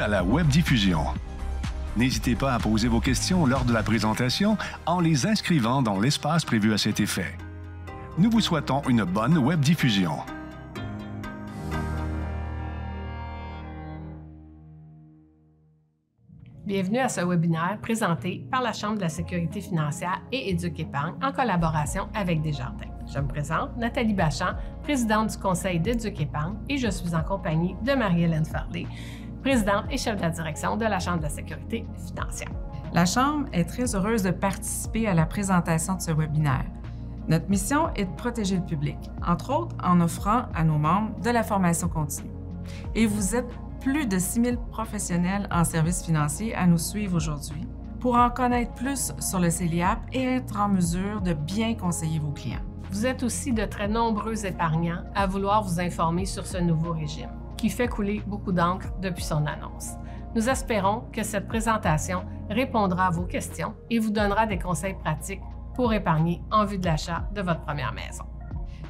à la webdiffusion. N'hésitez pas à poser vos questions lors de la présentation en les inscrivant dans l'espace prévu à cet effet. Nous vous souhaitons une bonne webdiffusion. Bienvenue à ce webinaire présenté par la Chambre de la sécurité financière et Éduque Épargne en collaboration avec Desjardins. Je me présente, Nathalie Bachand, présidente du Conseil d'Éduque Épargne, et je suis en compagnie de Marie-Hélène Farley, présidente et chef de la direction de la Chambre de la sécurité financière. La Chambre est très heureuse de participer à la présentation de ce webinaire. Notre mission est de protéger le public, entre autres en offrant à nos membres de la formation continue. Et vous êtes plus de 6 000 professionnels en services financiers à nous suivre aujourd'hui pour en connaître plus sur le CELIAP et être en mesure de bien conseiller vos clients. Vous êtes aussi de très nombreux épargnants à vouloir vous informer sur ce nouveau régime qui fait couler beaucoup d'encre depuis son annonce. Nous espérons que cette présentation répondra à vos questions et vous donnera des conseils pratiques pour épargner en vue de l'achat de votre première maison.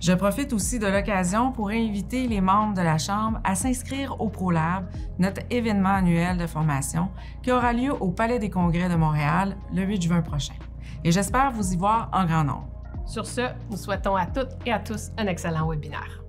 Je profite aussi de l'occasion pour inviter les membres de la Chambre à s'inscrire au ProLab, notre événement annuel de formation qui aura lieu au Palais des Congrès de Montréal le 8 juin prochain. Et j'espère vous y voir en grand nombre. Sur ce, nous souhaitons à toutes et à tous un excellent webinaire.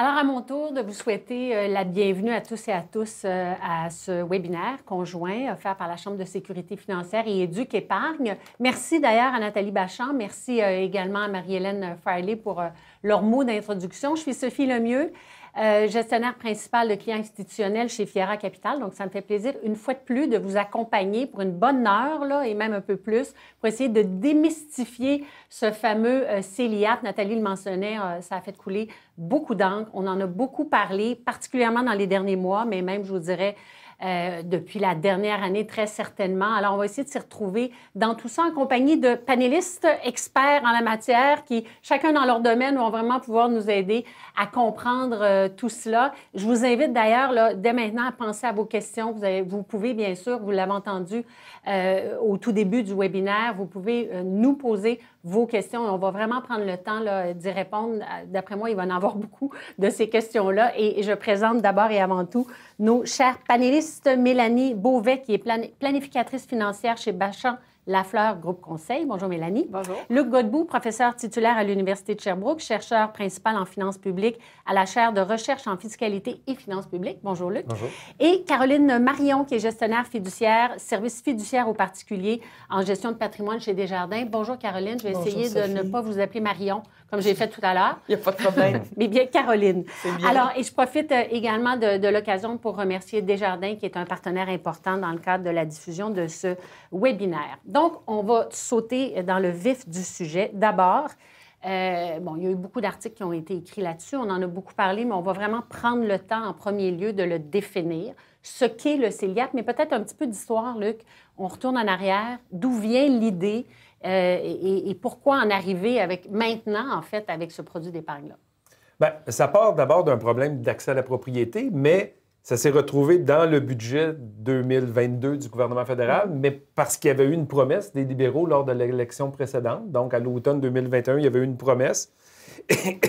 Alors, à mon tour de vous souhaiter euh, la bienvenue à tous et à tous euh, à ce webinaire conjoint offert par la Chambre de sécurité financière et Éduc Épargne. Merci d'ailleurs à Nathalie Bachand. Merci euh, également à Marie-Hélène Farley pour leurs mots d'introduction. Je suis Sophie Lemieux. Euh, gestionnaire principal de clients institutionnels chez Fiera Capital. Donc, ça me fait plaisir une fois de plus de vous accompagner pour une bonne heure là, et même un peu plus pour essayer de démystifier ce fameux euh, céliat Nathalie le mentionnait, euh, ça a fait couler beaucoup d'encre. On en a beaucoup parlé, particulièrement dans les derniers mois, mais même, je vous dirais, euh, depuis la dernière année, très certainement. Alors, on va essayer de s'y retrouver dans tout ça en compagnie de panélistes experts en la matière qui, chacun dans leur domaine, vont vraiment pouvoir nous aider à comprendre euh, tout cela. Je vous invite d'ailleurs, dès maintenant, à penser à vos questions. Vous, vous pouvez, bien sûr, vous l'avez entendu euh, au tout début du webinaire, vous pouvez nous poser vos questions. On va vraiment prendre le temps d'y répondre. D'après moi, il va en avoir beaucoup de ces questions-là. Et je présente d'abord et avant tout nos chers panélistes Mélanie Beauvais, qui est planificatrice financière chez Bachan. Lafleur Groupe Conseil. Bonjour Mélanie. Bonjour. Luc Godbout, professeur titulaire à l'Université de Sherbrooke, chercheur principal en finances publiques à la chaire de recherche en fiscalité et finances publiques. Bonjour Luc. Bonjour. Et Caroline Marion, qui est gestionnaire fiduciaire, service fiduciaire aux particuliers en gestion de patrimoine chez Desjardins. Bonjour Caroline, je vais essayer de ne pas vous appeler Marion comme j'ai fait tout à l'heure. Il n'y a pas de problème. Mais bien, Caroline. Bien. Alors, et je profite euh, également de, l'occasion pour remercier Desjardins, qui est un partenaire important dans le cadre de la diffusion de ce webinaire. Donc, on va sauter dans le vif du sujet. D'abord, euh, bon, il y a eu beaucoup d'articles qui ont été écrits là-dessus. On en a beaucoup parlé, mais on va vraiment prendre le temps en premier lieu de le définir, ce qu'est le cœliaque, mais peut-être un petit peu d'histoire, Luc. On retourne en arrière. D'où vient l'idée euh, et, pourquoi en arriver avec maintenant, en fait, avec ce produit d'épargne-là? Bien, ça part d'abord d'un problème d'accès à la propriété, mais ça s'est retrouvé dans le budget 2022 du gouvernement fédéral, mm-hmm. mais parce qu'il y avait eu une promesse des libéraux lors de l'élection précédente. Donc, à l'automne 2021, il y avait eu une promesse.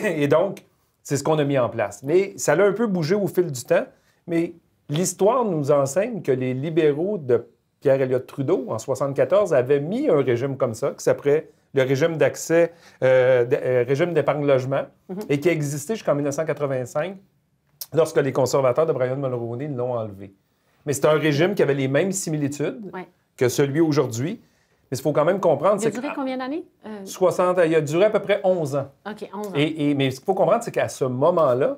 Et donc, c'est ce qu'on a mis en place. Mais ça a un peu bougé au fil du temps, mais l'histoire nous enseigne que les libéraux de Pierre Elliott Trudeau, en 1974, avait mis un régime comme ça, qui s'appelait le régime d'accès, euh, euh, régime d'épargne-logement, mhm. et qui existait jusqu'en 1985, lorsque les conservateurs de Brian Mulroney l'ont enlevé. Mais c'est un régime qui avait les mêmes similitudes que celui aujourd'hui. Mais il faut quand même comprendre... Il a duré combien d'années? 60 euh, Il a duré à peu près 11 ans. OK, 11 ans. Et, mais ce qu'il faut comprendre, c'est qu'à ce moment-là,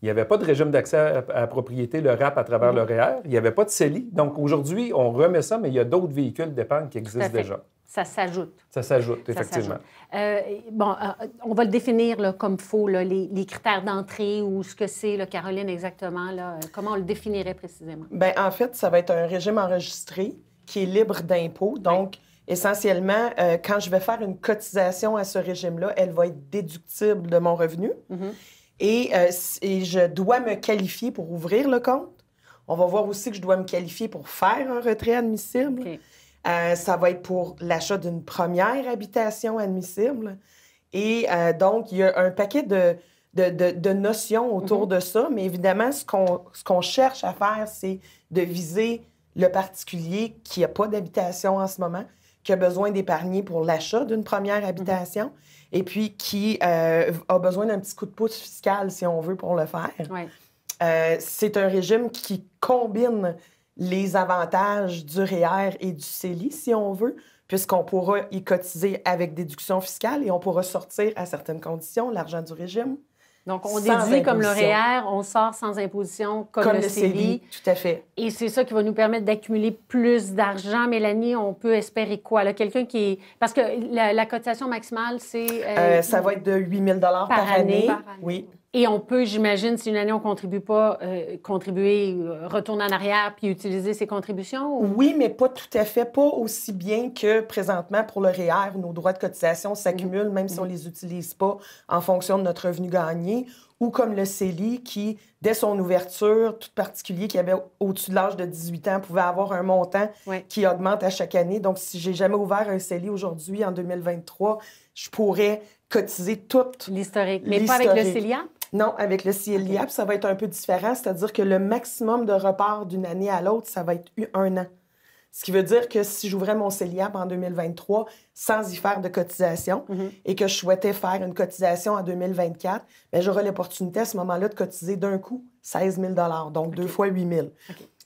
il n'y avait pas de régime d'accès à, la propriété, le RAP à travers le REER. Il n'y avait pas de CELI. Donc aujourd'hui, on remet ça, mais il y a d'autres véhicules d'épargne qui existent déjà. Ça s'ajoute. Ça s'ajoute, effectivement. Euh, bon, euh, on va le définir comme faux, les, critères d'entrée ou ce que c'est, Caroline, exactement. Euh, comment on le définirait précisément? Bien, en fait, ça va être un régime enregistré qui est libre d'impôts. Donc, essentiellement, quand je vais faire une cotisation à ce régime-là, elle va être déductible de mon revenu. Mm-hmm. Et, euh, et, je dois me qualifier pour ouvrir le compte. On va voir aussi que je dois me qualifier pour faire un retrait admissible. Euh, ça va être pour l'achat d'une première habitation admissible. Et euh, donc, il y a un paquet de, de, notions autour mhm. de ça. Mais évidemment, ce qu'on cherche à faire, c'est de viser le particulier qui n'a pas d'habitation en ce moment, qui a besoin d'épargner pour l'achat d'une première mhm. habitation et puis qui euh, a besoin d'un petit coup de pouce fiscal, si on veut, pour le faire. Euh, c'est un régime qui combine les avantages du REER e et du CELI, si on veut, puisqu'on pourra y cotiser avec déduction fiscale et on pourra sortir à certaines conditions l'argent du régime. Donc, on déduit comme REER, on sort sans imposition comme, comme le, le Tout à fait. Et c'est ça qui va nous permettre d'accumuler plus d'argent. Mélanie, on peut espérer quoi? Quelqu'un qui est... Parce que la, cotisation maximale, c'est... Euh, euh, ça va être de 8 000 par, Par année. Oui. Et on peut, j'imagine, si une année on contribue pas, euh, contribuer, euh, retourner en arrière puis utiliser ses contributions? Oui, mais pas tout à fait, pas aussi bien que présentement pour le REER. E nos droits de cotisation s'accumulent même si on ne mhm. les utilise pas en fonction de notre revenu gagné ou comme le CELI qui, dès son ouverture, tout particulier qui avait au-dessus de l'âge de 18 ans, pouvait avoir un montant qui augmente à chaque année. Donc, si j'ai jamais ouvert un CELI aujourd'hui, en 2023, je pourrais cotiser toute l'historique. Mais pas avec le CELIAP? Non, avec le CELIAP, ça va être un peu différent, c'est-à-dire que le maximum de repart d'une année à l'autre, ça va être un an. Ce qui veut dire que si j'ouvrais mon CELIAP en 2023 sans y faire de cotisation mhm. et que je souhaitais faire une cotisation en 2024, ben, j'aurai l'opportunité à ce moment-là de cotiser d'un coup 16 000 donc deux fois 8 000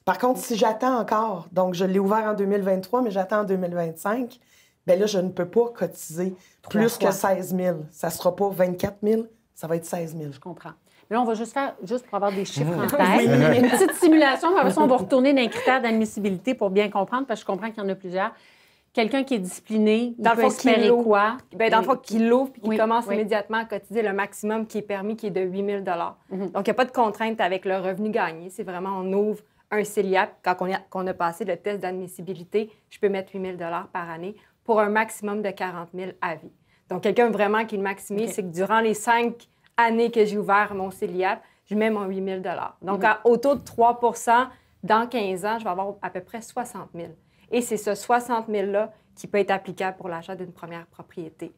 Par contre, si j'attends encore, donc je l'ai ouvert en 2023, mais j'attends en 2025, bien là, je ne peux pas cotiser plus que 16 000 Ça ne sera pas 24 000 ça va être 16 000. Je comprends. Mais là, on va juste faire, juste pour avoir des chiffres en ah. tête, une petite simulation. Après ça, on va retourner dans les critères d'admissibilité pour bien comprendre, parce que je comprends qu'il y en a plusieurs. Quelqu'un qui est discipliné, dans peut espérer quoi? Ben, dans le fond, qu'il l'ouvre et qu'il commence immédiatement à cotiser le maximum qui est permis, qui est de 8 000 mhm. Donc, il n'y a pas de contrainte avec le revenu gagné. C'est vraiment, on ouvre un CELIAP. Quand on a, on a passé le test d'admissibilité, je peux mettre 8 000 par année pour un maximum de 40 000 à vie. Donc, quelqu'un vraiment qui le maximise, c'est que durant les cinq années que j'ai ouvert mon CELIAP, je mets mon 8 000 Donc, mhm. à, au taux de 3 dans 15 ans, je vais avoir à peu près 60 000 Et c'est ce 60 000-là qui peut être applicable pour l'achat d'une première propriété.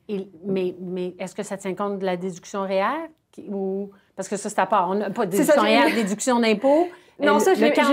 mais, mais est-ce que ça tient compte de la déduction réelle? Ou... Parce que ça, c'est à part. On n'a pas de déduction réelle, déduction d'impôt. Non, ça, je c'est l'argent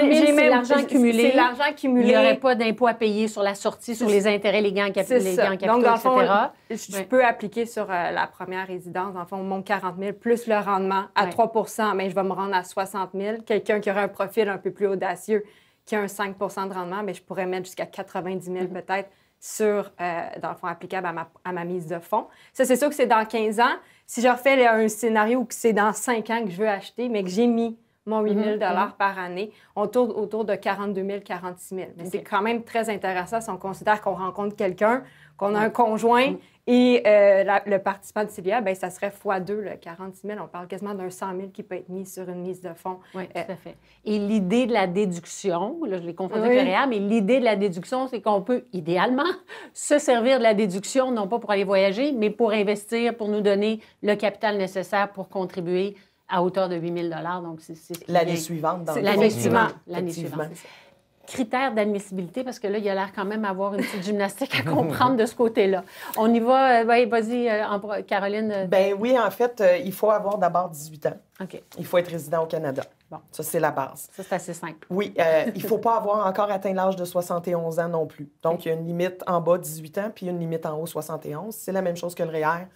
cumulé. l'argent cumulé. Il n'y aurait pas d'impôt à payer sur la sortie, sur les intérêts, les gains en, les gains capitaux, Donc, Je, peux appliquer sur euh, la première résidence, dans le fond, mon 40 000 plus le rendement à 3 mais je vais me rendre à 60 000. Quelqu'un qui aurait un profil un peu plus audacieux, qui a un 5 de rendement, mais je pourrais mettre jusqu'à 90 000 mm-hmm. peut-être sur, euh, dans le fond, applicable à ma, mise de fonds. Ça, c'est sûr que c'est dans 15 ans. Si je refais un scénario où c'est dans 5 ans que je veux acheter, mais que j'ai mis moins 8 000 par année, on tourne autour de 42 000, 46 000. c'est quand même très intéressant si on considère qu'on rencontre quelqu'un, qu'on a un conjoint mm. et euh, le participant de Sylvia, ben, ça serait fois 2 le 46 000. On parle quasiment d'un 100 000 qui peut être mis sur une mise de fonds. Oui, euh, tout à fait. Et l'idée de la déduction, là, je l'ai confondu avec mais l'idée de la déduction, c'est qu'on peut idéalement se servir de la déduction, non pas pour aller voyager, mais pour investir, pour nous donner le capital nécessaire pour contribuer à hauteur de 8 000 Donc, c'est L'année suivante, dans L'année suivante. L'année suivante critères d'admissibilité, parce que là, il a l'air quand même d'avoir une petite gymnastique à comprendre de ce côté-là. On y va. Euh, vas-y, euh, Caroline. Euh. Ben oui, en fait, il faut avoir d'abord 18 ans. OK. Il faut être résident au Canada. Bon. Ça, c'est la base. Ça, c'est assez simple. Oui. il ne faut pas avoir encore atteint l'âge de 71 ans non plus. Donc, il y a une limite en bas, 18 ans, puis une limite en haut, 71. C'est la même chose que le REER. E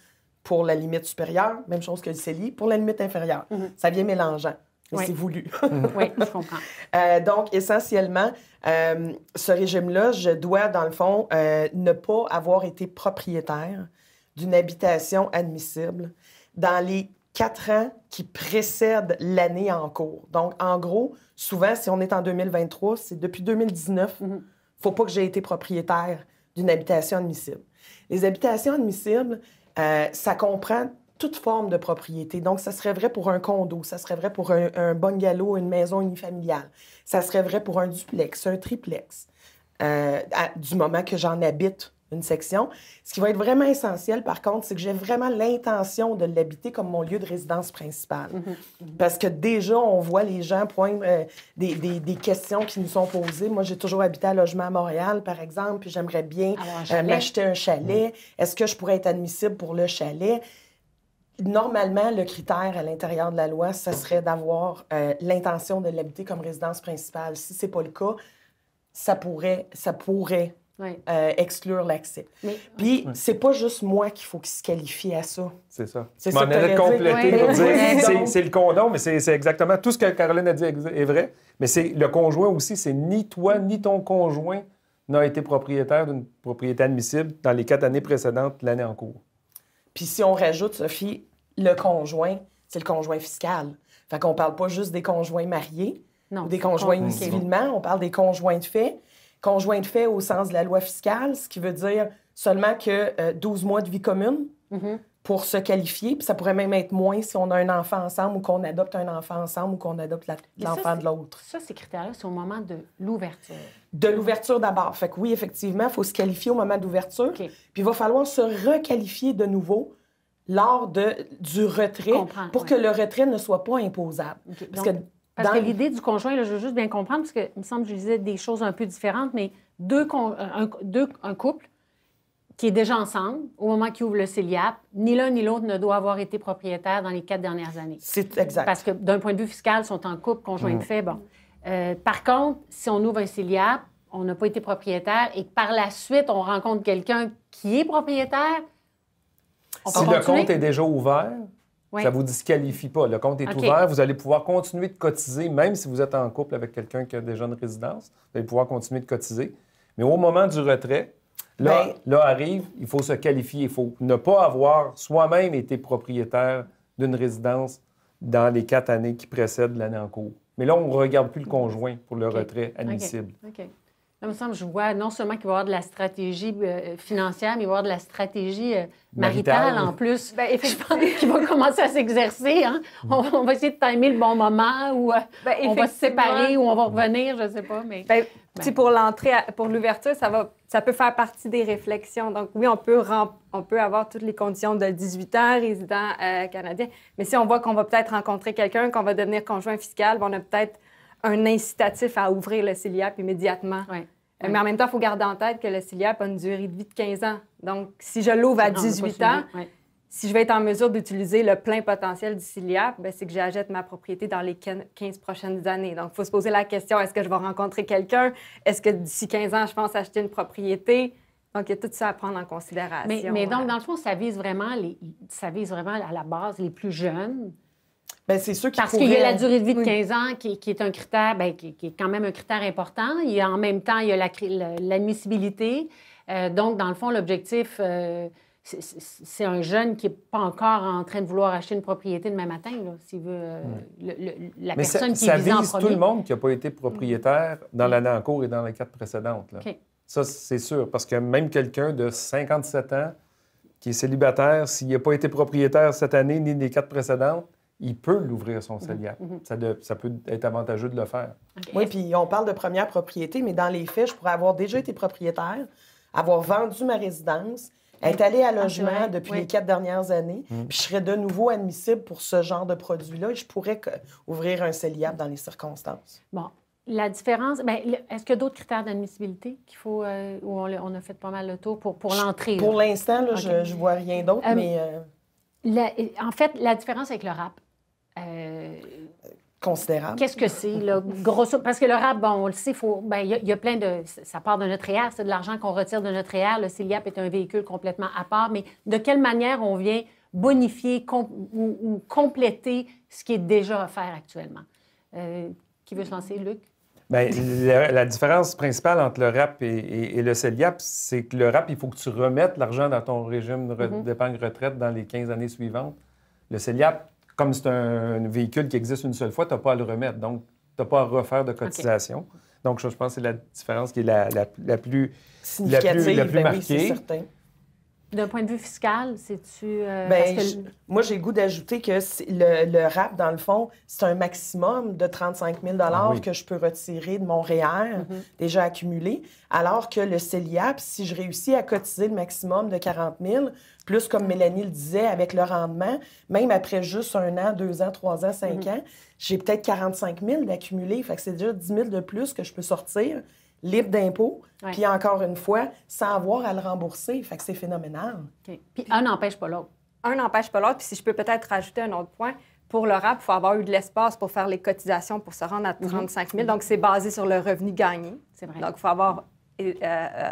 pour la limite supérieure, même chose que le CELI, pour la limite inférieure. Mm-hmm. Ça vient mélangeant. C'est voulu. oui, je comprends. Euh, donc, essentiellement, euh, ce régime-là, je dois, dans le fond, euh, ne pas avoir été propriétaire d'une habitation admissible dans les quatre ans qui précèdent l'année en cours. Donc, en gros, souvent, si on est en 2023, c'est depuis 2019, il ne faut pas que j'ai été propriétaire d'une habitation admissible. Les habitations admissibles, euh, ça comprend toute forme de propriété. Donc, ça serait vrai pour un condo, ça serait vrai pour un, bungalow, une maison unifamiliale, ça serait vrai pour un duplex, un triplex, euh, du moment que j'en habite une section. Ce qui va être vraiment essentiel, par contre, c'est que j'ai vraiment l'intention de l'habiter comme mon lieu de résidence principale. Mhm. Parce que déjà, on voit les gens poindre euh, des, des, questions qui nous sont posées. Moi, j'ai toujours habité à logement à Montréal, par exemple, puis j'aimerais bien euh, m'acheter un chalet. Mhm. Est-ce que je pourrais être admissible pour le chalet? Normalement, le critère à l'intérieur de la loi, ce serait d'avoir euh, l'intention de l'habiter comme résidence principale. Si ce n'est pas le cas, ça pourrait, ça pourrait euh, exclure l'accès. Puis, c'est pas juste moi qu'il faut qu'il se qualifie à ça. C'est ça. C'est ça. Que compléter pour dire c'est le condom, mais c'est exactement tout ce que Caroline a dit est vrai. Mais c'est le conjoint aussi, c'est ni toi ni ton conjoint n'a été propriétaire d'une propriété admissible dans les quatre années précédentes l'année en cours. Puis si on rajoute, Sophie, le conjoint, c'est le conjoint fiscal. Fait qu'on parle pas juste des conjoints mariés ou des conjoints civilement, on parle des conjoints de fait conjoint de fait au sens de la loi fiscale, ce qui veut dire seulement que 12 euh, mois de vie commune mhm. pour se qualifier. Puis ça pourrait même être moins si on a un enfant ensemble ou qu'on adopte un enfant ensemble ou qu'on adopte l'enfant de l'autre. Ça, ces critères-là, c'est au moment de l'ouverture. De l'ouverture d'abord. Fait que oui, effectivement, il faut se qualifier au moment d'ouverture. Puis il va falloir se requalifier de nouveau lors de, du retrait pour que le retrait ne soit pas imposable. Parce que l'idée du conjoint, je veux juste bien comprendre, parce que me semble que je disais des choses un peu différentes, mais deux, un, couple qui est déjà ensemble au moment qu'il ouvre le CELIAP, ni l'un ni l'autre ne doit avoir été propriétaire dans les quatre dernières années. C'est exact. Parce que d'un point de vue fiscal, sont en couple, conjoint de mm. fait, bon. Euh, par contre, si on ouvre un CELIAP, on n'a pas été propriétaire et que par la suite, on rencontre quelqu'un qui est propriétaire. On si le compte est déjà ouvert, ça ne vous disqualifie pas. Le compte est ouvert. Vous allez pouvoir continuer de cotiser, même si vous êtes en couple avec quelqu'un qui a déjà une résidence. Vous allez pouvoir continuer de cotiser. Mais au moment du retrait, là, ben, là arrive, il faut se qualifier. Il faut ne pas avoir soi-même été propriétaire d'une résidence dans les quatre années qui précèdent l'année en cours. Mais là, on ne regarde plus le mm. conjoint pour le retrait admissible me semble je vois non seulement qu'il va y avoir de la stratégie euh, financière, mais il va y avoir de la stratégie euh, maritale, en plus. effectivement. Je pense qu'il va commencer à s'exercer. Hein. Mm. On, va essayer de timer le bon moment ou euh, ben, on va se séparer ou on va revenir, je ne sais pas. Mais... Ben, ben. pour l'entrée, pour l'ouverture, ça, va, ça peut faire partie des réflexions. Donc oui, on peut, on peut avoir toutes les conditions de 18 ans, résident canadien, mais si on voit qu'on va peut-être rencontrer quelqu'un, qu'on va devenir conjoint fiscal, on a peut-être un incitatif à ouvrir le CELIAP immédiatement. Mais en même temps, il faut garder en tête que le cilia a une durée de vie de 15 ans. Donc, si je l'ouvre à 18 ah, ans, si je vais être en mesure d'utiliser le plein potentiel du cilia, ben, c'est que j'achète ma propriété dans les 15 prochaines années. Donc, il faut se poser la question, est-ce que je vais rencontrer quelqu'un? Est-ce que d'ici 15 ans, je pense acheter une propriété? Donc, il y a tout ça à prendre en considération. Mais, mais donc, dans le fond, ça vise vraiment, les, ça vise vraiment à la base les plus jeunes, ben, c'est Parce qu'il y a la durée de vie de 15 ans qui, est un critère, ben, qui, est quand même un critère important. Il en même temps, il y a la, l'admissibilité. Euh, donc, dans le fond, l'objectif, euh, c'est, un jeune qui n'est pas encore en train de vouloir acheter une propriété demain matin, s'il veut. Euh, la Mais personne ça, qui ça vise tout le monde qui n'a pas été propriétaire dans mm. l'année en cours et dans les quatre précédentes. Ça, c'est sûr, parce que même quelqu'un de 57 ans qui est célibataire, s'il n'a pas été propriétaire cette année ni les quatre précédentes, il peut l'ouvrir son mhm. CELIAP. Mhm. ça, ça, peut être avantageux de le faire. Oui, puis on parle de première propriété, mais dans les faits, je pourrais avoir déjà été propriétaire, avoir vendu ma résidence, être allé à ah, logement depuis les quatre dernières années, mhm. puis je serais de nouveau admissible pour ce genre de produit-là et je pourrais ouvrir un CELIAP dans les circonstances. Bon. La différence, ben, est-ce qu'il y a d'autres critères d'admissibilité qu'il faut, euh, où on, a fait pas mal le tour pour, pour l'entrée? Pour l'instant, je ne vois rien d'autre, euh, mais. Euh, en fait, la différence avec le rap, euh, considérable. Qu'est-ce que c'est, là, grosso? Parce que le rap, bon, on le sait, ben, il y, a plein de... Ça part de notre ER, c'est de l'argent qu'on retire de notre ER. Le CELIAP est un véhicule complètement à part, mais de quelle manière on vient bonifier ou, compléter ce qui est déjà offert actuellement? Euh, qui veut se lancer, Luc? Bien, la, différence principale entre le RAP et, et le CELIAP, c'est que le RAP, il faut que tu remettes l'argent dans ton régime mm-hmm. d'épargne retraite dans les 15 années suivantes. Le CELIAP, comme c'est un, véhicule qui existe une seule fois, tu n'as pas à le remettre. Donc, tu n'as pas à refaire de cotisation. Donc, je, pense que c'est la différence qui est la, plus, la plus, la plus ben marquée. D'un point de vue fiscal, c'est-tu. Euh, ben, moi, j'ai goût d'ajouter que le, le, RAP, dans le fond, c'est un maximum de 35 000 ah que je peux retirer de mon REER e mhm. déjà accumulé, alors que le CELIAP, si je réussis à cotiser le maximum de 40 000 plus comme mhm. Mélanie le disait, avec le rendement, même après juste un an, deux ans, trois ans, cinq mhm. ans, j'ai peut-être 45 000 d'accumulé. Fait que c'est déjà 10 000 de plus que je peux sortir libre d'impôts, puis encore une fois, sans avoir à le rembourser. Fait que c'est phénoménal. Puis un n'empêche pas l'autre. Un n'empêche pas l'autre. Puis si je peux peut-être rajouter un autre point, pour le RAP, il faut avoir eu de l'espace pour faire les cotisations pour se rendre à 35 mhm. 000. Donc, c'est basé sur le revenu gagné. C'est vrai. Donc, il faut avoir, euh,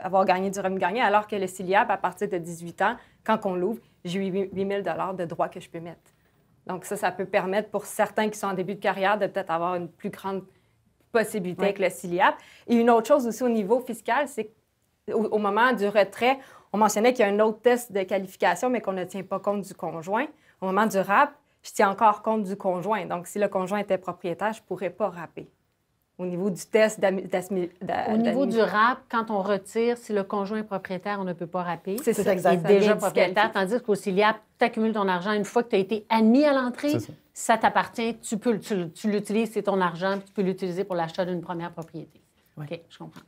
avoir gagné du revenu gagné, alors que le CILIAP, à partir de 18 ans, quand on l'ouvre, j'ai 8 000 de droits que je peux mettre. Donc, ça, ça peut permettre pour certains qui sont en début de carrière de peut-être avoir une plus grande possibilité avec le CILIAP. Et une autre chose aussi au niveau fiscal, c'est au, moment du retrait, on mentionnait qu'il y a un autre test de qualification, mais qu'on ne tient pas compte du conjoint. Au moment du RAP, je tiens encore compte du conjoint. Donc, si le conjoint était propriétaire, je ne pourrais pas rapper au niveau du test Au niveau du RAP, quand on retire, si le conjoint est propriétaire, on ne peut pas rapper. C'est ça, exactement. déjà propriétaire, tandis qu'au CILIAP, tu accumules ton argent une fois que tu as été admis à l'entrée. Ça, t'appartient, tu peux, tu, l'utilises, c'est ton argent, tu peux l'utiliser pour l'achat d'une première propriété. OK, je comprends.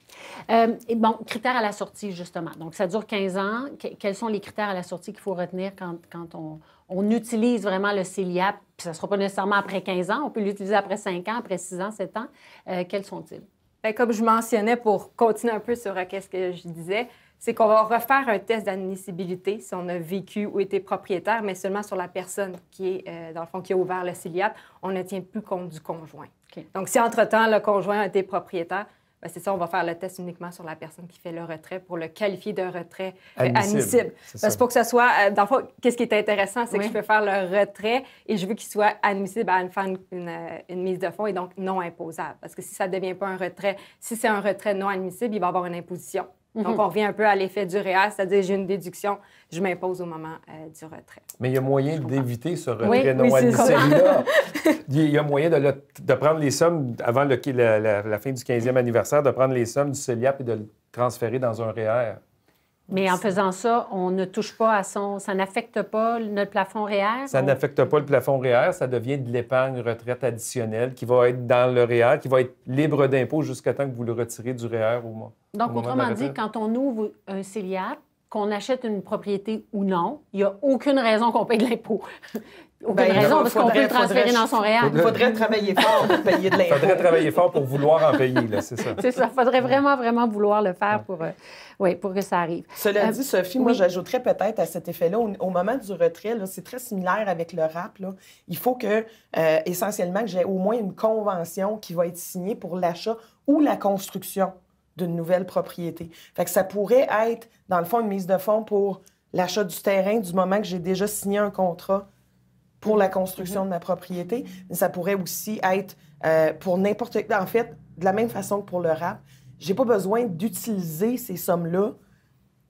Euh, bon, critères à la sortie, justement. Donc, ça dure 15 ans. quels sont les critères à la sortie qu'il faut retenir quand, quand on, on, utilise vraiment le CELIAP? ça ne sera pas nécessairement après 15 ans. On peut l'utiliser après 5 ans, après 6 ans, 7 ans. Euh, quels sont-ils? Ben, comme je mentionnais, pour continuer un peu sur euh, quest ce que je disais, c'est qu'on va refaire un test d'admissibilité si on a vécu ou été propriétaire, mais seulement sur la personne qui est, dans le fond, qui a ouvert le CELIAP. On ne tient plus compte du conjoint. Donc, si entre-temps, le conjoint a été propriétaire, ben, c'est ça, on va faire le test uniquement sur la personne qui fait le retrait pour le qualifier de retrait euh, admissible. Parce ben, pour que ce soit, euh, dans le qu'est-ce qui est intéressant, c'est que je peux faire le retrait et je veux qu'il soit admissible à une, euh, mise de fonds et donc non imposable. Parce que si ça ne devient pas un retrait, si c'est un retrait non admissible, il va avoir une imposition. Donc, mhm. on revient un peu à l'effet du REER, c'est-à-dire j'ai une déduction, je m'impose au moment euh, du retrait. Mais il y a moyen d'éviter ce retrait non oui, il y a moyen de, prendre les sommes, avant la, fin du 15e anniversaire, de prendre les sommes du CELIAP et de le transférer dans un REER. Mais en faisant ça, on ne touche pas à son. Ça n'affecte pas notre plafond REER? E ça n'affecte pas le plafond REER. E ça devient de l'épargne retraite additionnelle qui va être dans le REER, e qui va être libre d'impôt jusqu'à temps que vous le retirez du REER au moins. Donc, autrement dit, quand on ouvre un CELIAP, qu'on achète une propriété ou non, il n'y a aucune raison qu'on paye de l'impôt aucune ben, raison, parce qu'on peut le transférer dans son réel. Il faudrait travailler fort pour payer de l'impôt. Il faudrait travailler fort pour vouloir en payer, c'est ça. c'est ça. Il faudrait vraiment, vraiment vouloir le faire pour, euh, pour que ça arrive. Cela euh, dit, Sophie, moi, j'ajouterais peut-être à cet effet-là, au, moment du retrait, c'est très similaire avec le RAP. Il faut que, euh, essentiellement, que j'ai au moins une convention qui va être signée pour l'achat ou la construction d'une nouvelle propriété. Fait que ça pourrait être, dans le fond, une mise de fonds pour l'achat du terrain du moment que j'ai déjà signé un contrat pour la mhm. construction de ma mhm. propriété, mais ça pourrait aussi être euh, pour n'importe En fait, de la même façon que pour le rap, j'ai pas besoin d'utiliser ces sommes-là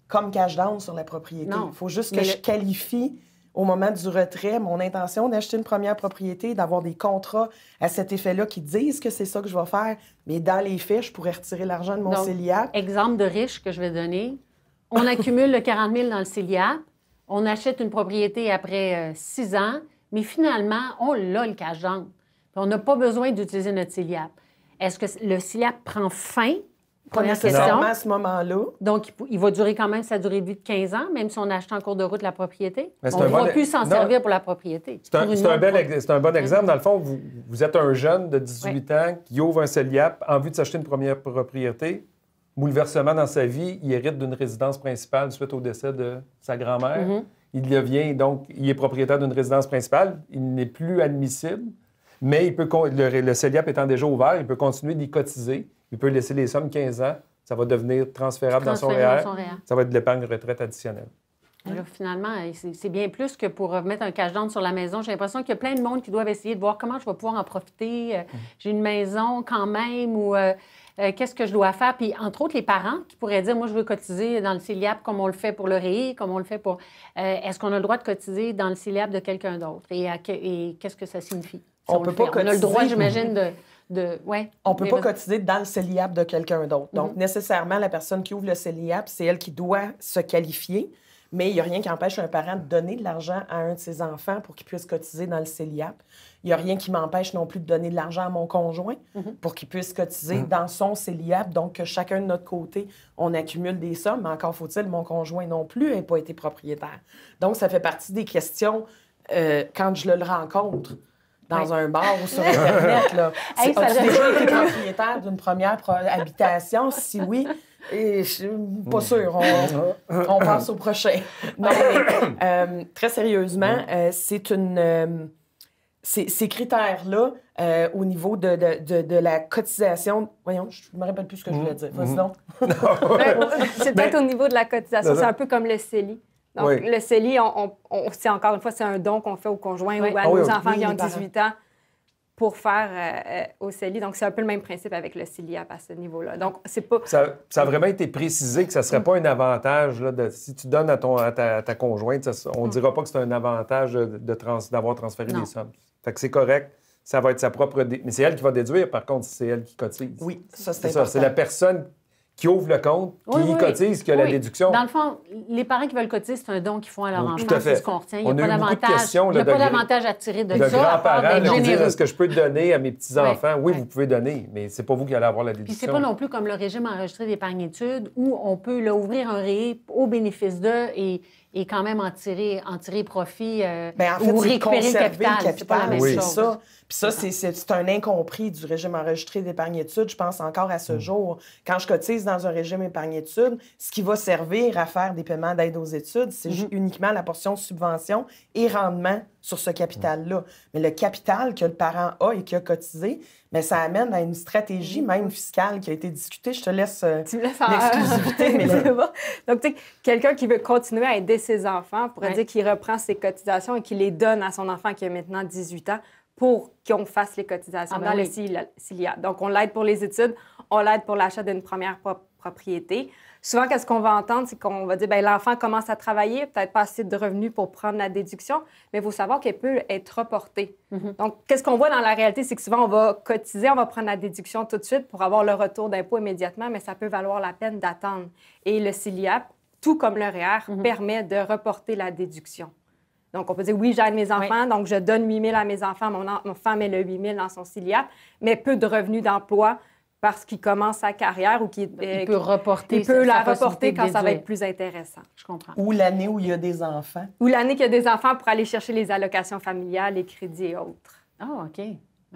comme cash down sur la propriété. Il faut juste que je qualifie au moment du retrait mon intention d'acheter une première propriété, d'avoir des contrats à cet effet-là qui disent que c'est ça que je vais faire, mais dans les fiches, je pourrais retirer l'argent de mon Donc, Exemple de riche que je vais donner. On accumule le 40 000 dans le CELIAP, on achète une propriété après euh, six ans, mais finalement, on l'a le cajon. On n'a pas besoin d'utiliser notre ciliape. Est-ce que le ciliape prend fin? Première question. à ce moment-là. Donc, il va durer quand même ça durée de de 15 ans, même si on achète en cours de route la propriété. Mais on ne va plus s'en servir pour la propriété. C'est un, bon exemple. Dans le fond, vous, êtes un jeune de 18 ans qui ouvre un celiac en vue de s'acheter une première propriété. Bouleversement dans sa vie, il hérite d'une résidence principale suite au décès de sa grand-mère. Mm-hmm il devient donc, il est propriétaire d'une résidence principale, il n'est plus admissible, mais il peut, le, CELIAP étant déjà ouvert, il peut continuer d'y cotiser, il peut laisser les sommes 15 ans, ça va devenir transférable dans son, REER, e e ça va être de l'épargne retraite additionnelle. Alors, finalement, euh, c'est bien plus que pour euh, mettre un cache down sur la maison. J'ai l'impression qu'il y a plein de monde qui doivent essayer de voir comment je vais pouvoir en profiter. Euh, mm. J'ai une maison quand même ou euh, qu'est-ce que je dois faire. Puis, entre autres, les parents qui pourraient dire, moi, je veux cotiser dans le CELIAP comme on le fait pour le comme on le fait pour... Euh, est-ce qu'on a le droit de cotiser dans le CELIAP de quelqu'un d'autre? Et, qu'est-ce que ça signifie? on, ne peut pas cotiser. On a le droit, j'imagine, de... De... Ouais, on ne peut pas cotiser dans le CELIAP de quelqu'un d'autre. Donc, mhm. nécessairement, la personne qui ouvre le CELIAP, c'est elle qui doit se qualifier, mais il n'y a rien qui empêche un parent de donner de l'argent à un de ses enfants pour qu'il puisse cotiser dans le CELIAP. Il n'y a rien qui m'empêche non plus de donner de l'argent à mon conjoint mhm. pour qu'il puisse cotiser mhm. dans son CELIAP. Donc, chacun de notre côté, on accumule des sommes. Mais encore faut-il, mon conjoint non plus n'a pas été propriétaire. Donc, ça fait partie des questions euh, quand je le rencontre dans un bar ou sur Internet. Là. hey, As-tu déjà été propriétaire d'une première habitation? Si oui, et je suis pas sûre. On, passe au prochain. Non, mais, euh, très sérieusement, euh, c'est une ces, critères-là euh, au niveau de, la cotisation. Voyons, je ne me rappelle plus ce que je voulais mmh. dire. vas mmh. donc. Ah ben, c'est ben, peut-être au niveau de la cotisation. C'est un peu comme le CELI. Donc, le CELI, encore une fois, c'est un don qu'on fait aux conjoints ou à ah nos enfants qui ont 18 ans pour faire euh, euh, au CELI. Donc, c'est un peu le même principe avec le CELI à, ce niveau-là. Donc, c'est pas... Ça, a vraiment été précisé que ça ne serait pas un avantage. de, si tu donnes à, ton, ta, conjointe, on ne mmh. dira pas que c'est un avantage d'avoir de, trans transféré des sommes. Fait que c'est correct. Ça va être sa propre. Mais c'est elle qui va déduire, par contre, c'est elle qui cotise. Oui, ça, c'est ça. C'est la personne qui ouvre le compte, qui y cotise, qui a la déduction. Dans le fond, les parents qui veulent cotiser, c'est un don qu'ils font à leur enfant. C'est ce qu'on retient. Il n'y a, pas d'avantage. à tirer de, ça. Le grand est-ce que je peux donner à mes petits-enfants Oui, vous pouvez donner, mais c'est pas vous qui allez avoir la déduction. Puis c'est pas non plus comme le régime enregistré d'épargne études où on peut l'ouvrir ouvrir un REI au bénéfice d'eux et et quand même en tirer, en tirer profit euh, ben, ou récupérer le capital. Pas la chose. Ça. Puis ça, c'est un incompris du régime enregistré d'épargne-études, je pense encore à ce mm. jour. Quand je cotise dans un régime dépargne études ce qui va servir à faire des paiements d'aide aux études, c'est mm-hmm. uniquement la portion subvention et rendement sur ce capital-là. Mais le capital que le parent a et qui a cotisé, mais ça amène à une stratégie mm. même fiscale qui a été discutée. Je te laisse euh, l'exclusivité. Donc, tu sais, quelqu'un qui veut continuer à aider ses enfants, pourrait dire qu'il reprend ses cotisations et qu'il les donne à son enfant qui a maintenant 18 ans pour qu'on fasse les cotisations ah dans ben le CILIA. Donc, on l'aide pour les études, on l'aide pour l'achat d'une première propriété souvent, qu'est-ce qu'on va entendre, c'est qu'on va dire, ben l'enfant commence à travailler, peut-être pas assez de revenus pour prendre la déduction, mais il faut savoir qu'elle peut être reportée. Mhm. Donc, qu'est-ce qu'on voit dans la réalité, c'est que souvent, on va cotiser, on va prendre la déduction tout de suite pour avoir le retour d'impôt immédiatement, mais ça peut valoir la peine d'attendre. Et le CILIAP, tout comme le REER, e mhm. permet de reporter la déduction. Donc, on peut dire, oui, j'aide mes enfants, donc je donne 8 000 à mes enfants, mon femme met le 8 000 dans son CILIAP, mais peu de revenus d'emploi, parce qu'il commence sa carrière ou qu'il euh, peut reporter, peut la reporter quand ça va être plus intéressant. Je comprends. Ou l'année où il y a des enfants. Ou l'année qu'il y a des enfants pour aller chercher les allocations familiales, les crédits et autres. Ah, OK.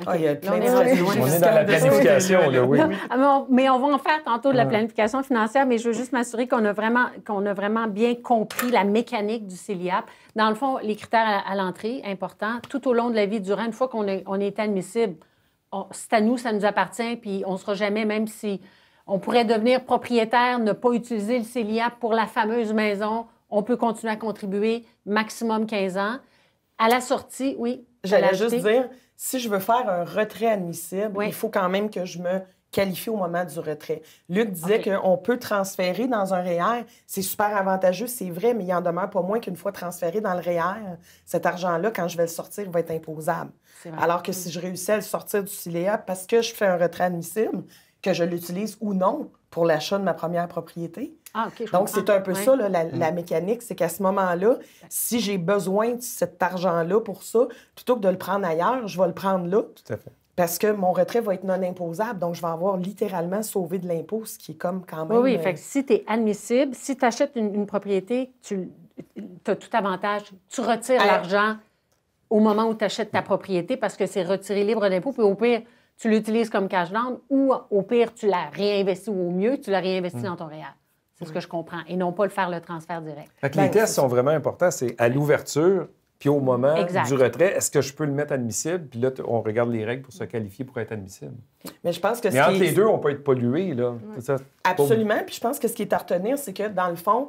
Ah, il y a on, est dans la planification, oui. Ah, mais on va en faire tantôt de la planification financière, mais je veux juste m'assurer qu'on a, vraiment, a vraiment bien compris la mécanique du CELIAP. Dans le fond, les critères à, l'entrée, importants, tout au long de la vie durant, une fois qu'on est admissible Oh, c'est à nous, ça nous appartient, puis on ne sera jamais, même si on pourrait devenir propriétaire, ne pas utiliser le CELIA pour la fameuse maison, on peut continuer à contribuer maximum 15 ans. À la sortie, oui. J'allais juste dire, si je veux faire un retrait admissible, il faut quand même que je me qualifié au moment du retrait. Luc disait qu'on peut transférer dans un REER. C'est super avantageux, c'est vrai, mais il en demeure pas moins qu'une fois transféré dans le REER, cet argent-là, quand je vais le sortir, va être imposable. Alors que mm. si je réussis à le sortir du CILEA parce que je fais un retrait admissible, que je l'utilise ou non pour l'achat de ma première propriété. Ah, Donc, c'est un peu ça, la, mm. la, mécanique. C'est qu'à ce moment-là, si j'ai besoin de cet argent-là pour ça, plutôt que de le prendre ailleurs, je vais le prendre là. Tout à fait parce que mon retrait va être non imposable, donc je vais avoir littéralement sauvé de l'impôt, ce qui est comme quand même... Oui, oui. Euh, si tu es admissible, si tu achètes une, propriété, tu as tout avantage. Tu retires euh, l'argent au moment où tu achètes ta propriété parce que c'est retiré libre d'impôt. Puis au pire, tu l'utilises comme cash down ou au pire, tu l'as réinvestis ou au mieux, tu l'as réinvestis mm. dans ton réel. C'est ce mm. que je comprends. Et non pas le faire le transfert direct. Ben, les tests sont vraiment importants. C'est à l'ouverture, puis au moment du retrait, est-ce que je peux le mettre admissible? Puis là, on regarde les règles pour se qualifier pour être admissible. Mais je pense que entre les deux, on peut être pollué, là. Absolument. Puis je pense que ce qui est à retenir, c'est que dans le fond,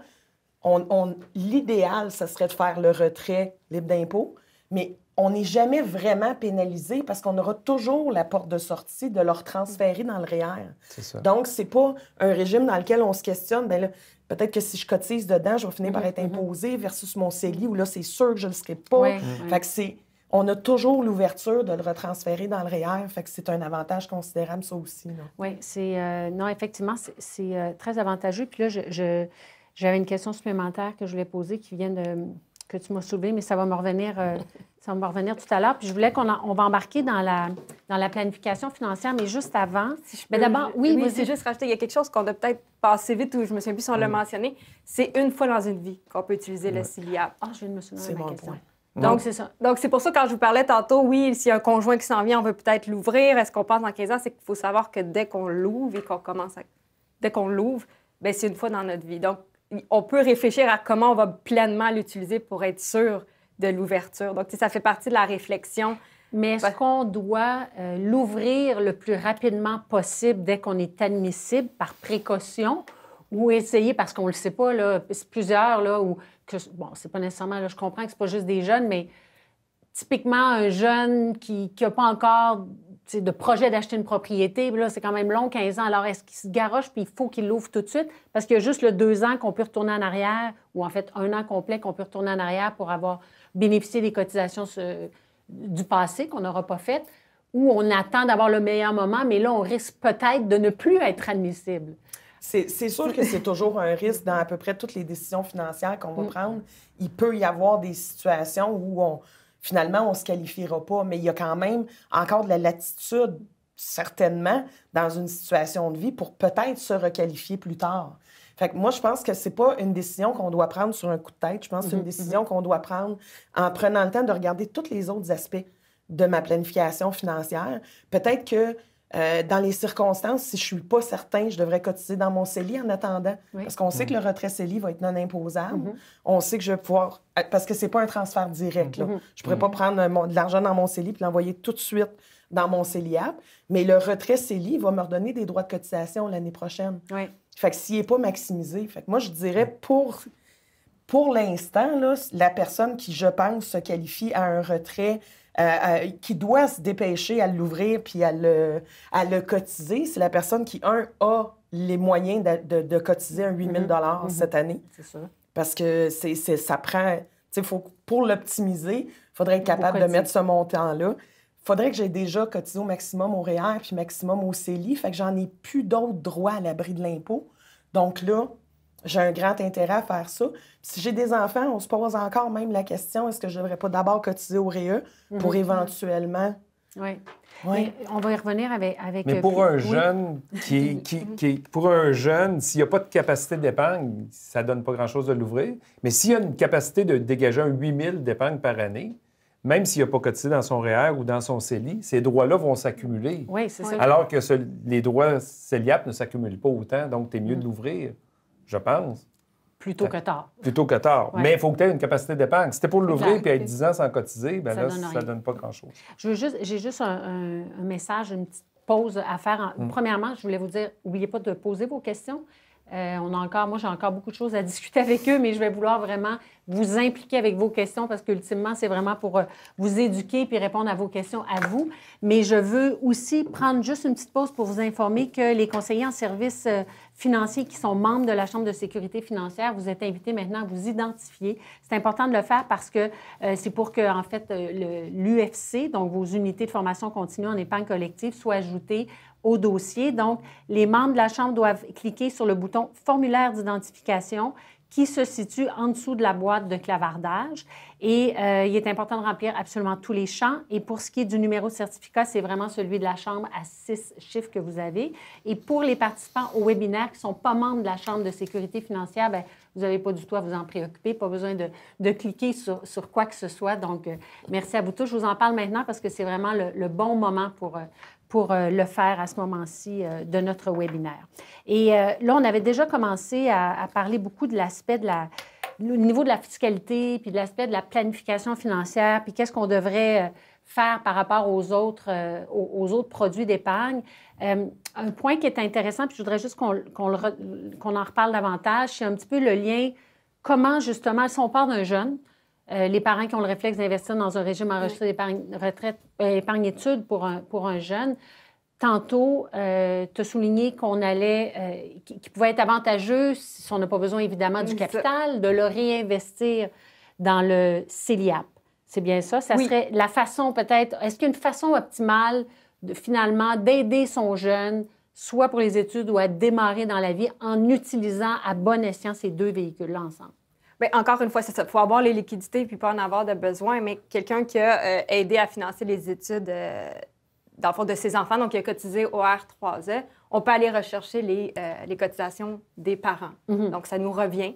on, l'idéal, ça serait de faire le retrait libre d'impôt. Mais on n'est jamais vraiment pénalisé parce qu'on aura toujours la porte de sortie de leur transférer dans le REER. E ça. Donc, c'est pas un régime dans lequel on se questionne, ben peut-être que si je cotise dedans, je vais finir par mm-hmm, être mm-hmm. imposé versus mon CELI où là, c'est sûr que je ne le serai pas. Mm-hmm. que On a toujours l'ouverture de le retransférer dans le REER, e fait que c'est un avantage considérable, ça aussi. Oui, c'est... Euh, non, effectivement, c'est euh, très avantageux. Puis là, j'avais une question supplémentaire que je voulais poser qui vient de que tu m'as soulevé, mais ça va me revenir euh, Ça, on va revenir tout à l'heure. Puis je voulais qu'on on va embarquer dans la, dans la planification financière, mais juste avant. je mais d'abord, oui, mais c'est juste rajouter. Il y a quelque chose qu'on a peut-être passé vite ou je me souviens plus si on l'a mm. mentionné. C'est une fois dans une vie qu'on peut utiliser le Ah, je viens de me souvenir de ma question. Donc, c'est ça. Donc, c'est pour ça, quand je vous parlais tantôt, oui, s'il y a un conjoint qui s'en vient, on veut peut-être l'ouvrir. Est-ce qu'on pense dans 15 ans? C'est qu'il faut savoir que dès qu'on l'ouvre et qu'on commence à. Dès qu'on l'ouvre, ben, c'est une fois dans notre vie. Donc, on peut réfléchir à comment on va pleinement l'utiliser pour être sûr de l'ouverture. Donc, ça fait partie de la réflexion. Mais est-ce qu'on doit euh, l'ouvrir le plus rapidement possible dès qu'on est admissible par précaution ou essayer parce qu'on ne le sait pas, là, plusieurs, là, ou que, bon, c'est pas nécessairement, là, je comprends que c'est pas juste des jeunes, mais typiquement un jeune qui n'a pas encore de projet d'acheter une propriété, là, c'est quand même long, 15 ans. Alors, est-ce qu'il se garoche puis il faut qu'il l'ouvre tout de suite? Parce qu'il y a juste le deux ans qu'on peut retourner en arrière, ou en fait un an complet qu'on peut retourner en arrière pour avoir bénéficier des cotisations du passé qu'on n'aura pas faites, ou on attend d'avoir le meilleur moment, mais là, on risque peut-être de ne plus être admissible. C'est sûr que c'est toujours un risque dans à peu près toutes les décisions financières qu'on va mm. prendre. Il peut y avoir des situations où on, finalement, on ne se qualifiera pas, mais il y a quand même encore de la latitude, certainement, dans une situation de vie pour peut-être se requalifier plus tard. Fait moi, je pense que c'est pas une décision qu'on doit prendre sur un coup de tête. Je pense que c'est une mm-hmm, mm-hmm. décision qu'on doit prendre en prenant le temps de regarder tous les autres aspects de ma planification financière. Peut-être que euh, dans les circonstances, si je suis pas certain, je devrais cotiser dans mon CELI en attendant. Parce qu'on sait que le mm. retrait CELI va être non imposable. Mm-hmm. On sait que je vais pouvoir... Euh, parce que c'est pas un transfert direct. Là. Je pourrais pas prendre euh, de l'argent dans mon CELI puis l'envoyer tout de suite dans mon CELIAP. Mais le retrait CELI va me redonner des droits de cotisation l'année prochaine. Oui. Fait que s'il n'est pas maximisé, fait que moi, je dirais pour, pour l'instant, la personne qui, je pense, se qualifie à un retrait, euh, qui doit se dépêcher à l'ouvrir puis à le, à le cotiser, c'est la personne qui, un, a les moyens de, cotiser un 8 000 mm-hmm. mm-hmm. cette année. C'est ça. Parce que c'est, ça prend... Faut, pour l'optimiser, il faudrait être capable de mettre ce montant-là faudrait que j'ai déjà cotisé au maximum au REER e puis maximum au CELI. Fait que j'en ai plus d'autres droits à l'abri de l'impôt. Donc là, j'ai un grand intérêt à faire ça. Puis si j'ai des enfants, on se pose encore même la question est-ce que je ne devrais pas d'abord cotiser au REER e mhm. pour éventuellement. Oui. On va y revenir avec. avec Mais euh, pour, un jeune qui, qui, qui, pour un jeune, s'il n'y a pas de capacité d'épargne, ça ne donne pas grand-chose de l'ouvrir. Mais s'il y a une capacité de dégager un 8 000 d'épargne par année, même s'il n'a pas cotisé dans son REER e ou dans son CELI, ces droits-là vont s'accumuler. Oui, c'est ça. Alors que les droits CELIAP ne s'accumulent pas autant, donc tu es mieux de mm. l'ouvrir, je pense. Plutôt que tard. Plutôt que tard. Mais il faut que tu aies une capacité d'épargne. Si es pour l'ouvrir puis être 10 ans sans cotiser, ben ça là, ça ne donne pas grand-chose. J'ai juste, juste un, message, une petite pause à faire. Mm. Premièrement, je voulais vous dire, n'oubliez pas de poser vos questions. Euh, on a encore, moi, j'ai encore beaucoup de choses à discuter avec eux, mais je vais vouloir vraiment vous impliquer avec vos questions parce qu'ultimement, c'est vraiment pour euh, vous éduquer puis répondre à vos questions à vous. Mais je veux aussi prendre juste une petite pause pour vous informer que les conseillers en services euh, financiers qui sont membres de la Chambre de sécurité financière, vous êtes invités maintenant à vous identifier. C'est important de le faire parce que c'est pour que, en fait, l'UFC, donc vos unités de formation continue en épargne collective, soient ajoutées au dossier. Donc, les membres de la Chambre doivent cliquer sur le bouton Formulaire d'identification qui se situe en dessous de la boîte de clavardage. Et euh, il est important de remplir absolument tous les champs. Et pour ce qui est du numéro de certificat, c'est vraiment celui de la chambre à six chiffres que vous avez. Et pour les participants au webinaire qui ne sont pas membres de la chambre de sécurité financière, bien, vous n'avez pas du tout à vous en préoccuper, pas besoin de, cliquer sur, quoi que ce soit. Donc, euh, merci à vous tous. Je vous en parle maintenant parce que c'est vraiment le, bon moment pour, euh, pour euh, le faire à ce moment-ci euh, de notre webinaire. Et euh, là, on avait déjà commencé à, parler beaucoup de l'aspect de la, niveau de la fiscalité, puis de l'aspect de la planification financière, puis qu'est-ce qu'on devrait faire par rapport aux autres, aux autres produits d'épargne. un point qui est intéressant, puis je voudrais juste qu'on qu'on en reparle davantage, c'est un petit peu le lien, comment justement, si on parle d'un jeune, euh, les parents qui ont le réflexe d'investir dans un régime enregistré d'épargne euh, études pour un, jeune. Tantôt, euh, souligner as qu'on allait, euh, qui, pouvait être avantageux si on n'a pas besoin évidemment du capital, de le réinvestir dans le CELIAP. C'est bien ça. Ça serait la façon peut-être. Est-ce qu'il y a une façon optimale finalement d'aider son jeune, soit pour les études ou à démarrer dans la vie, en utilisant à bon escient ces deux véhicules-là ensemble? Ben, encore une fois, c'est ça. Faut avoir les liquidités puis pas en avoir de besoin, mais quelqu'un qui a euh, aidé à financer les études euh, fond de ses enfants, donc qui a cotisé au R3E, on peut aller rechercher les, euh, cotisations des parents. Mhm. Donc, ça nous revient.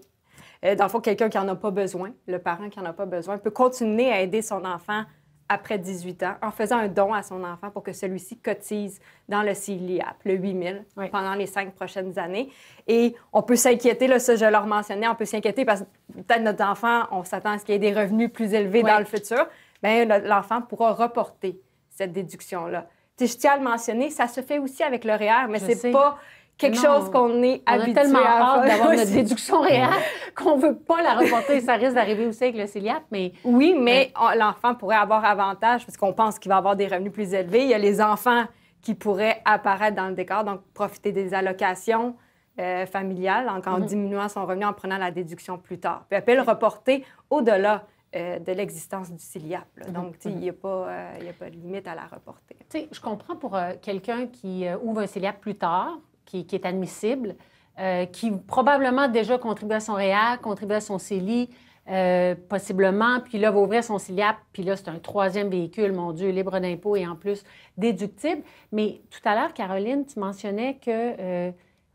dans le fond, quelqu'un qui en a pas besoin, le parent qui n'en a pas besoin, peut continuer à aider son enfant après 18 ans en faisant un don à son enfant pour que celui-ci cotise dans le CILIAP, le 8000, pendant les cinq prochaines années. Et on peut s'inquiéter, là, ça je leur mentionnais, on peut s'inquiéter parce que peut-être notre enfant, on s'attend à ce qu'il y ait des revenus plus élevés dans le futur. Bien, l'enfant pourra reporter cette déduction-là. Je tiens à le mentionner, ça se fait aussi avec le REER, e mais c'est pas quelque chose qu'on est on a tellement d'avoir notre déduction réelle qu'on veut pas la reporter. Ça risque d'arriver aussi avec le Céliape. mais... Oui, mais l'enfant pourrait avoir avantage parce qu'on pense qu'il va avoir des revenus plus élevés. Il y a les enfants qui pourraient apparaître dans le décor, donc profiter des allocations euh, familiales en mm-hmm. diminuant son revenu, en prenant la déduction plus tard. Puis après, le reporter au-delà euh, de l'existence du CILIAP. Donc, il n'y a, mm-hmm. euh, a, pas de limite à la reporter. je comprends pour quelqu'un qui ouvre un CILIAP plus tard, qui, est admissible, euh, qui probablement déjà contribue à son REER, contribue à son CELI, euh, possiblement, puis là, va ouvrir son CELIAP, puis là, c'est un troisième véhicule, mon Dieu, libre d'impôt et en plus déductible. Mais tout à l'heure, Caroline, tu mentionnais que euh,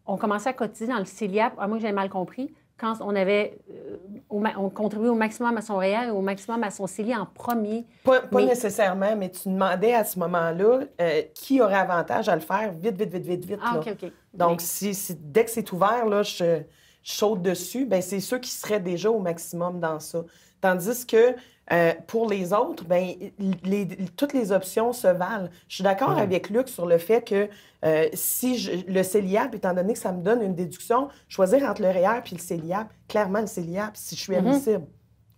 on commençait à cotiser dans le CELIAP. à ah, moins que mal compris, quand on avait on contribuait au maximum à son REER et au maximum à son CELI en premier. Pas, nécessairement, mais tu demandais à ce moment-là qui aurait avantage à le faire vite, vite, vite, vite, vite. Ah, OK, OK. Donc, si, dès que c'est ouvert, là, je, saute dessus, ben c'est ceux qui seraient déjà au maximum dans ça. Tandis que euh, pour les autres, ben, toutes les options se valent. Je suis d'accord mm. avec Luc sur le fait que euh, si je, le CELIAP, étant donné que ça me donne une déduction, choisir entre le REER puis le CELIAP, clairement le CELIAP, si je suis mm-hmm. admissible.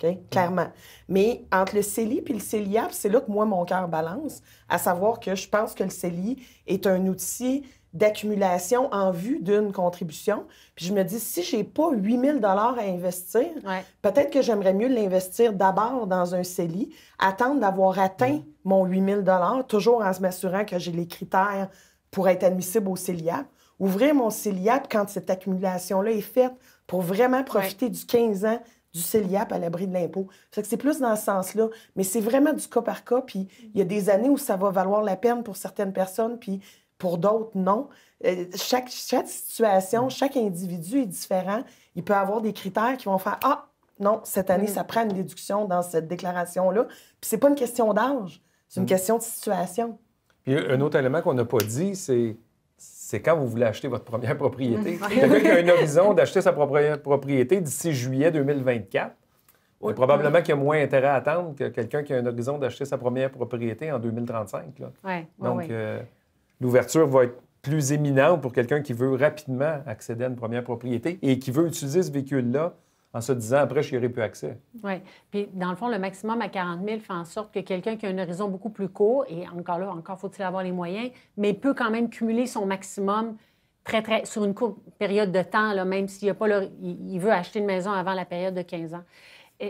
Mm. Clairement. Mais entre le CELI puis le CELIAP, c'est là que moi, mon cœur balance, à savoir que je pense que le CELI est un outil d'accumulation en vue d'une contribution. Puis je me dis, si j'ai pas 8000 dollars à investir, peut-être que j'aimerais mieux l'investir d'abord dans un CELI, attendre d'avoir atteint mon 8000 dollars, toujours en se m'assurant que j'ai les critères pour être admissible au CELIAP. Ouvrir mon CELIAP quand cette accumulation-là est faite pour vraiment profiter du 15 ans du CELIAP à l'abri de l'impôt. que c'est plus dans ce sens-là, mais c'est vraiment du cas par cas. Puis il y a des années où ça va valoir la peine pour certaines personnes, puis pour d'autres, non. Euh, chaque, situation, mm. chaque individu est différent. Il peut avoir des critères qui vont faire Ah, non, cette année, mm. ça prend une déduction dans cette déclaration-là. Puis c'est pas une question d'âge, c'est une mm. question de situation. Puis un autre élément qu'on n'a pas dit, c'est c'est quand vous voulez acheter votre première propriété. Quelqu'un qui a un horizon d'acheter sa propriété d'ici juillet 2024, oui. probablement qu'il y a moins intérêt à attendre que quelqu'un qui a un horizon d'acheter sa première propriété en 2035. Là. Oui, l'ouverture va être plus éminente pour quelqu'un qui veut rapidement accéder à une première propriété et qui veut utiliser ce véhicule-là en se disant après, je n'irai plus accès. Oui. Puis, dans le fond, le maximum à 40 000 fait en sorte que quelqu'un qui a un horizon beaucoup plus court, et encore là, encore faut-il avoir les moyens, mais peut quand même cumuler son maximum très, très, sur une courte période de temps, là, même s'il pas il veut acheter une maison avant la période de 15 ans.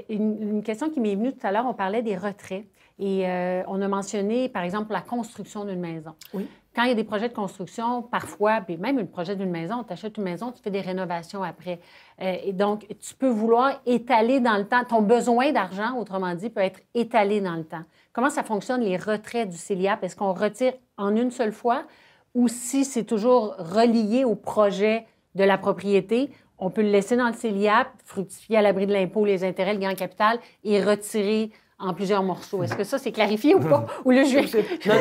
une, question qui m'est venue tout à l'heure, on parlait des retraites. Et euh, on a mentionné, par exemple, la construction d'une maison. Oui. Quand il y a des projets de construction, parfois, puis même un projet d'une maison, tu achètes une maison, tu fais des rénovations après. Euh, et donc, tu peux vouloir étaler dans le temps. Ton besoin d'argent, autrement dit, peut être étalé dans le temps. Comment ça fonctionne les retraits du CELIAP? Est-ce qu'on retire en une seule fois ou si c'est toujours relié au projet de la propriété, on peut le laisser dans le CELIAP, fructifier à l'abri de l'impôt les intérêts, le gain en capital et retirer en plusieurs morceaux. Est-ce que ça, c'est clarifié ou pas? Ou le vais.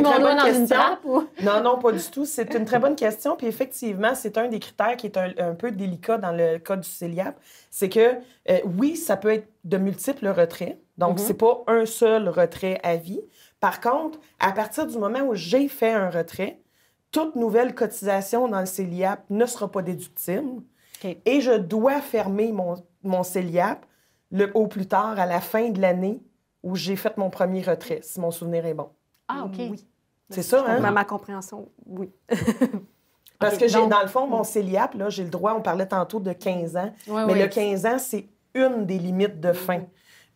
Non, non, une dans Une non, non, pas du tout. C'est une très bonne question. Puis effectivement, c'est un des critères qui est un, peu délicat dans le cas du CELIAP. C'est que, euh, oui, ça peut être de multiples retraits. Donc, mm-hmm. c'est pas un seul retrait à vie. Par contre, à partir du moment où j'ai fait un retrait, toute nouvelle cotisation dans le CELIAP ne sera pas déductible. Et je dois fermer mon, mon CELIAP le, au plus tard, à la fin de l'année où j'ai fait mon premier retrait, si mon souvenir est bon. Ah, OK. Oui. C'est ça, hein? ma compréhension, oui. Parce que j'ai, dans le fond, mon CELIAP, là, j'ai le droit, on parlait tantôt de 15 ans, mais le 15 ans, c'est une des limites de fin.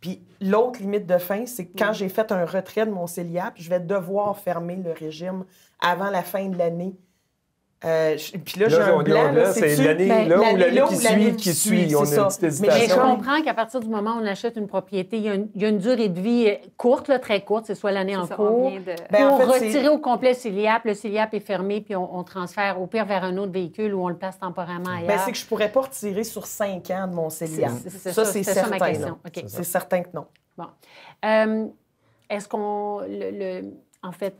Puis l'autre limite de fin, c'est quand j'ai fait un retrait de mon CELIAP, je vais devoir fermer le régime avant la fin de l'année euh, puis là, j'ai un Là, c'est ben, l'année là l'année qui, suit, qui suit. On a une petite hésitation. Mais je comprends qu'à partir du moment où on achète une propriété, il y a une, durée de vie euh, courte, très courte, c'est soit l'année en cours. De... pour ben, retirer au complet le CILIAP, le CILIAP est fermé, puis on, on, transfère au pire vers un autre véhicule ou on le place temporairement ben, ailleurs. Ben, c'est que je ne pourrais pas retirer sur cinq ans de mon CILIAP. Ça, c'est certain. C'est certain que non. Bon. Euh, est-ce qu'on. en fait,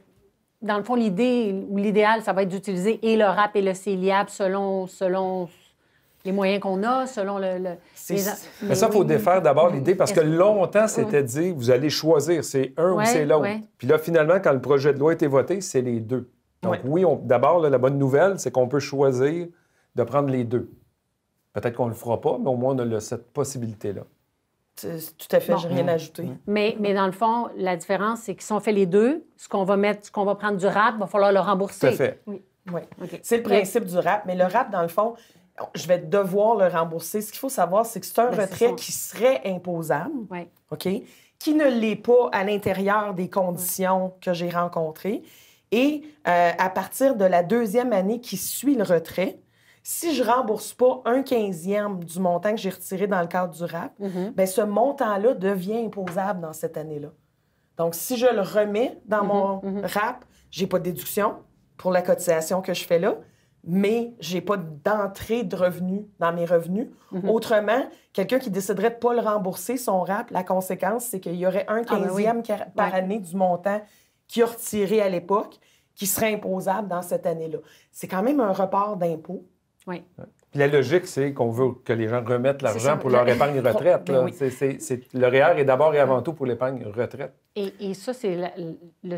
dans le fond, l'idée ou l'idéal, ça va être d'utiliser et le rap et le céliable selon, selon les moyens qu'on a, selon le. Mais ça, il faut défaire d'abord l'idée parce que longtemps, c'était dit vous allez choisir, c'est un ou c'est l'autre. Puis là, finalement, quand le projet de loi a été voté, c'est les deux. Donc, oui, d'abord, la bonne nouvelle, c'est qu'on peut choisir de prendre les deux. Peut-être qu'on ne le fera pas, mais au moins, on a cette possibilité-là. Tout à fait, je n'ai rien ajouté. Mais, mais dans le fond, la différence, c'est qu'ils si on fait les deux, ce qu'on va mettre, qu'on va prendre du rap, il va falloir le rembourser. Tout à fait. Oui. C'est le principe du rap, mais le rap, dans le fond, je vais devoir le rembourser. Ce qu'il faut savoir, c'est que c'est un ben, retrait qui serait imposable, OK, qui ne l'est pas à l'intérieur des conditions que j'ai rencontrées. Et euh, à partir de la deuxième année qui suit le retrait, si je rembourse pas un quinzième du montant que j'ai retiré dans le cadre du RAP, mhm. ben, ce montant-là devient imposable dans cette année-là. Donc, si je le remets dans mhm, mon mhm. RAP, j'ai pas de déduction pour la cotisation que je fais là, mais j'ai pas d'entrée de revenus dans mes revenus. Autrement, quelqu'un qui déciderait de pas le rembourser, son RAP, la conséquence, c'est qu'il y aurait un ah, ben quinzième par année du montant qu'il a retiré à l'époque qui serait imposable dans cette année-là. C'est quand même un report d'impôt. Oui. La logique, c'est qu'on veut que les gens remettent l'argent pour leur épargne retraite. Ben le REER e est d'abord et avant tout pour l'épargne retraite. Et, ça, c'est le, le,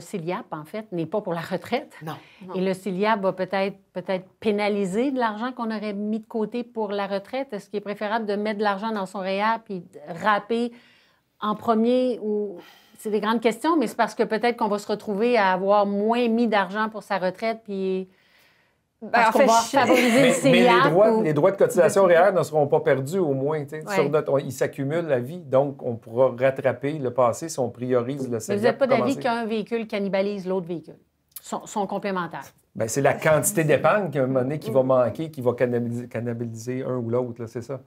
en fait, n'est pas pour la retraite. Non. Et le CILIAP va peut-être peut-être pénaliser de l'argent qu'on aurait mis de côté pour la retraite. Est-ce qu'il est préférable de mettre de l'argent dans son REER e puis râper en premier ou... C'est des grandes questions, mais c'est parce que peut-être qu'on va se retrouver à avoir moins mis d'argent pour sa retraite puis ben, mais, les, droits, de cotisation réelles ne seront pas perdus au moins. Sur ils s'accumulent la vie, donc on pourra rattraper le passé si on priorise le CELIAP. Mais vous n'êtes pas d'avis qu'un véhicule cannibalise l'autre véhicule? Sont, sont complémentaires. Ben, c'est la quantité d'épargne qu'à un moment qui va mm. manquer, qui va cannibaliser, un ou l'autre, c'est ça.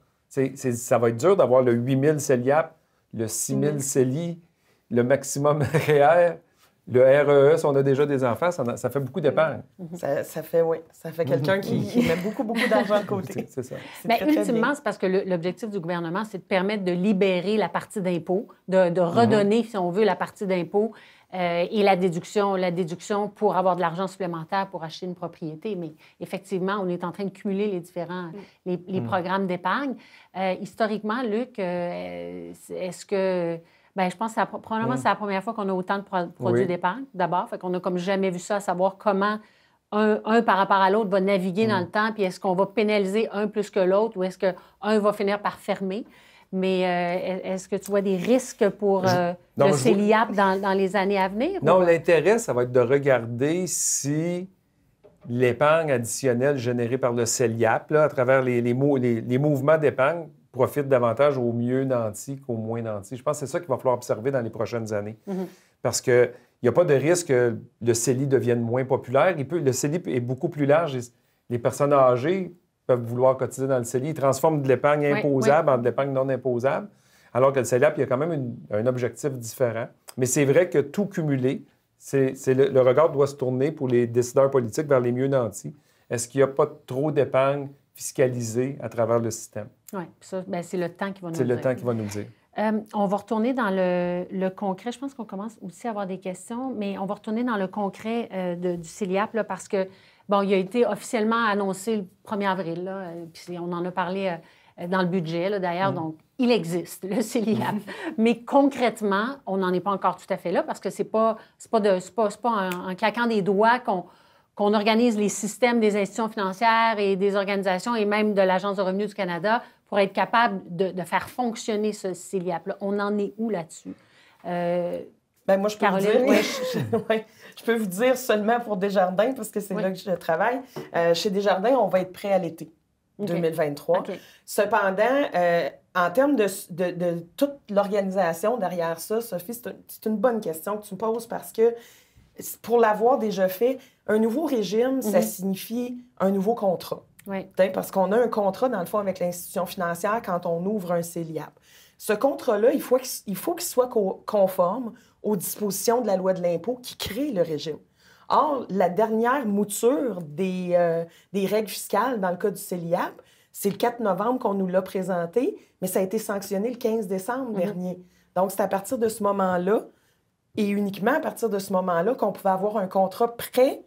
ça va être dur d'avoir le 8000 CELIAP, le 6000 mm. CELI, le maximum REER. Le e e, si on a déjà des enfants, ça, fait beaucoup d'épargne. Mhm. Ça, fait, oui, ça fait quelqu'un qui, met beaucoup, beaucoup d'argent de côté. c'est ça. Ben, ultimement, c'est parce que l'objectif du gouvernement, c'est de permettre de libérer la partie d'impôt, de, mhm. redonner, si on veut, la partie d'impôt euh, et la déduction, la déduction pour avoir de l'argent supplémentaire pour acheter une propriété. Mais effectivement, on est en train de cumuler les différents mm. les, mm. programmes d'épargne. Euh, historiquement, Luc, euh, est-ce que Bien, je pense que probablement c'est la première fois qu'on a autant de produits d'épargne, d'abord. Fait qu'on n'a comme jamais vu ça, à savoir comment un, par rapport à l'autre va naviguer dans mm. le temps, puis est-ce qu'on va pénaliser un plus que l'autre ou est-ce qu'un va finir par fermer. Mais euh, est-ce que tu vois des risques pour euh, le CELIAP dans, les années à venir? Non, euh? l'intérêt, ça va être de regarder si l'épargne additionnelle générée par le CELIAP, à travers les, les mouvements d'épargne, profitent davantage aux mieux nantis qu'aux moins nantis. Je pense que c'est ça qu'il va falloir observer dans les prochaines années. Mm-hmm. Parce que il n'y a pas de risque que le CELI devienne moins populaire. Il peut, le CELI est beaucoup plus large. Les personnes âgées peuvent vouloir cotiser dans le CELI. Ils transforment de l'épargne imposable en de l'épargne non imposable. Alors que le CELAP, il y a quand même un objectif différent. Mais c'est vrai que tout cumulé, c'est, le, le, regard doit se tourner pour les décideurs politiques vers les mieux nantis. Est-ce qu'il n'y a pas trop d'épargne fiscalisée à travers le système? Oui, ça, ben, c'est le temps qui va nous le dire. C'est le temps qui va nous dire. Euh, on va retourner dans le, le concret. Je pense qu'on commence aussi à avoir des questions, mais on va retourner dans le concret euh, de, du CELIAP là, parce que, bon, il a été officiellement annoncé le 1er avril, là, euh, puis on en a parlé dans le budget, d'ailleurs, mm. donc il existe, le CELIAP. Mm. Mais concrètement, on n'en est pas encore tout à fait là parce que c'est pas, pas, de, pas, pas en, claquant des doigts qu'on qu'on organise les systèmes des institutions financières et des organisations et même de l'Agence de revenus du Canada pour être capable de, faire fonctionner ce CELIAP-là? On en est où là-dessus? Euh, ben moi, je peux, vous dire, peux vous dire seulement pour Desjardins, parce que c'est là que je travaille. Euh, chez Desjardins, on va être prêt à l'été 2023. Cependant, euh, en termes de, toute l'organisation derrière ça, Sophie, c'est une, bonne question que tu me poses parce que pour l'avoir déjà fait, un nouveau régime, ça mhm. signifie un nouveau contrat. Parce qu'on a un contrat, dans le fond, avec l'institution financière quand on ouvre un CELIAP. Ce contrat-là, il faut qu'il soit conforme aux dispositions de la loi de l'impôt qui crée le régime. Or, la dernière mouture des, euh, des règles fiscales dans le cas du CELIAP, c'est le 4 novembre qu'on nous l'a présenté, mais ça a été sanctionné le 15 décembre mm-hmm. dernier. Donc, c'est à partir de ce moment-là, et uniquement à partir de ce moment-là, qu'on pouvait avoir un contrat prêt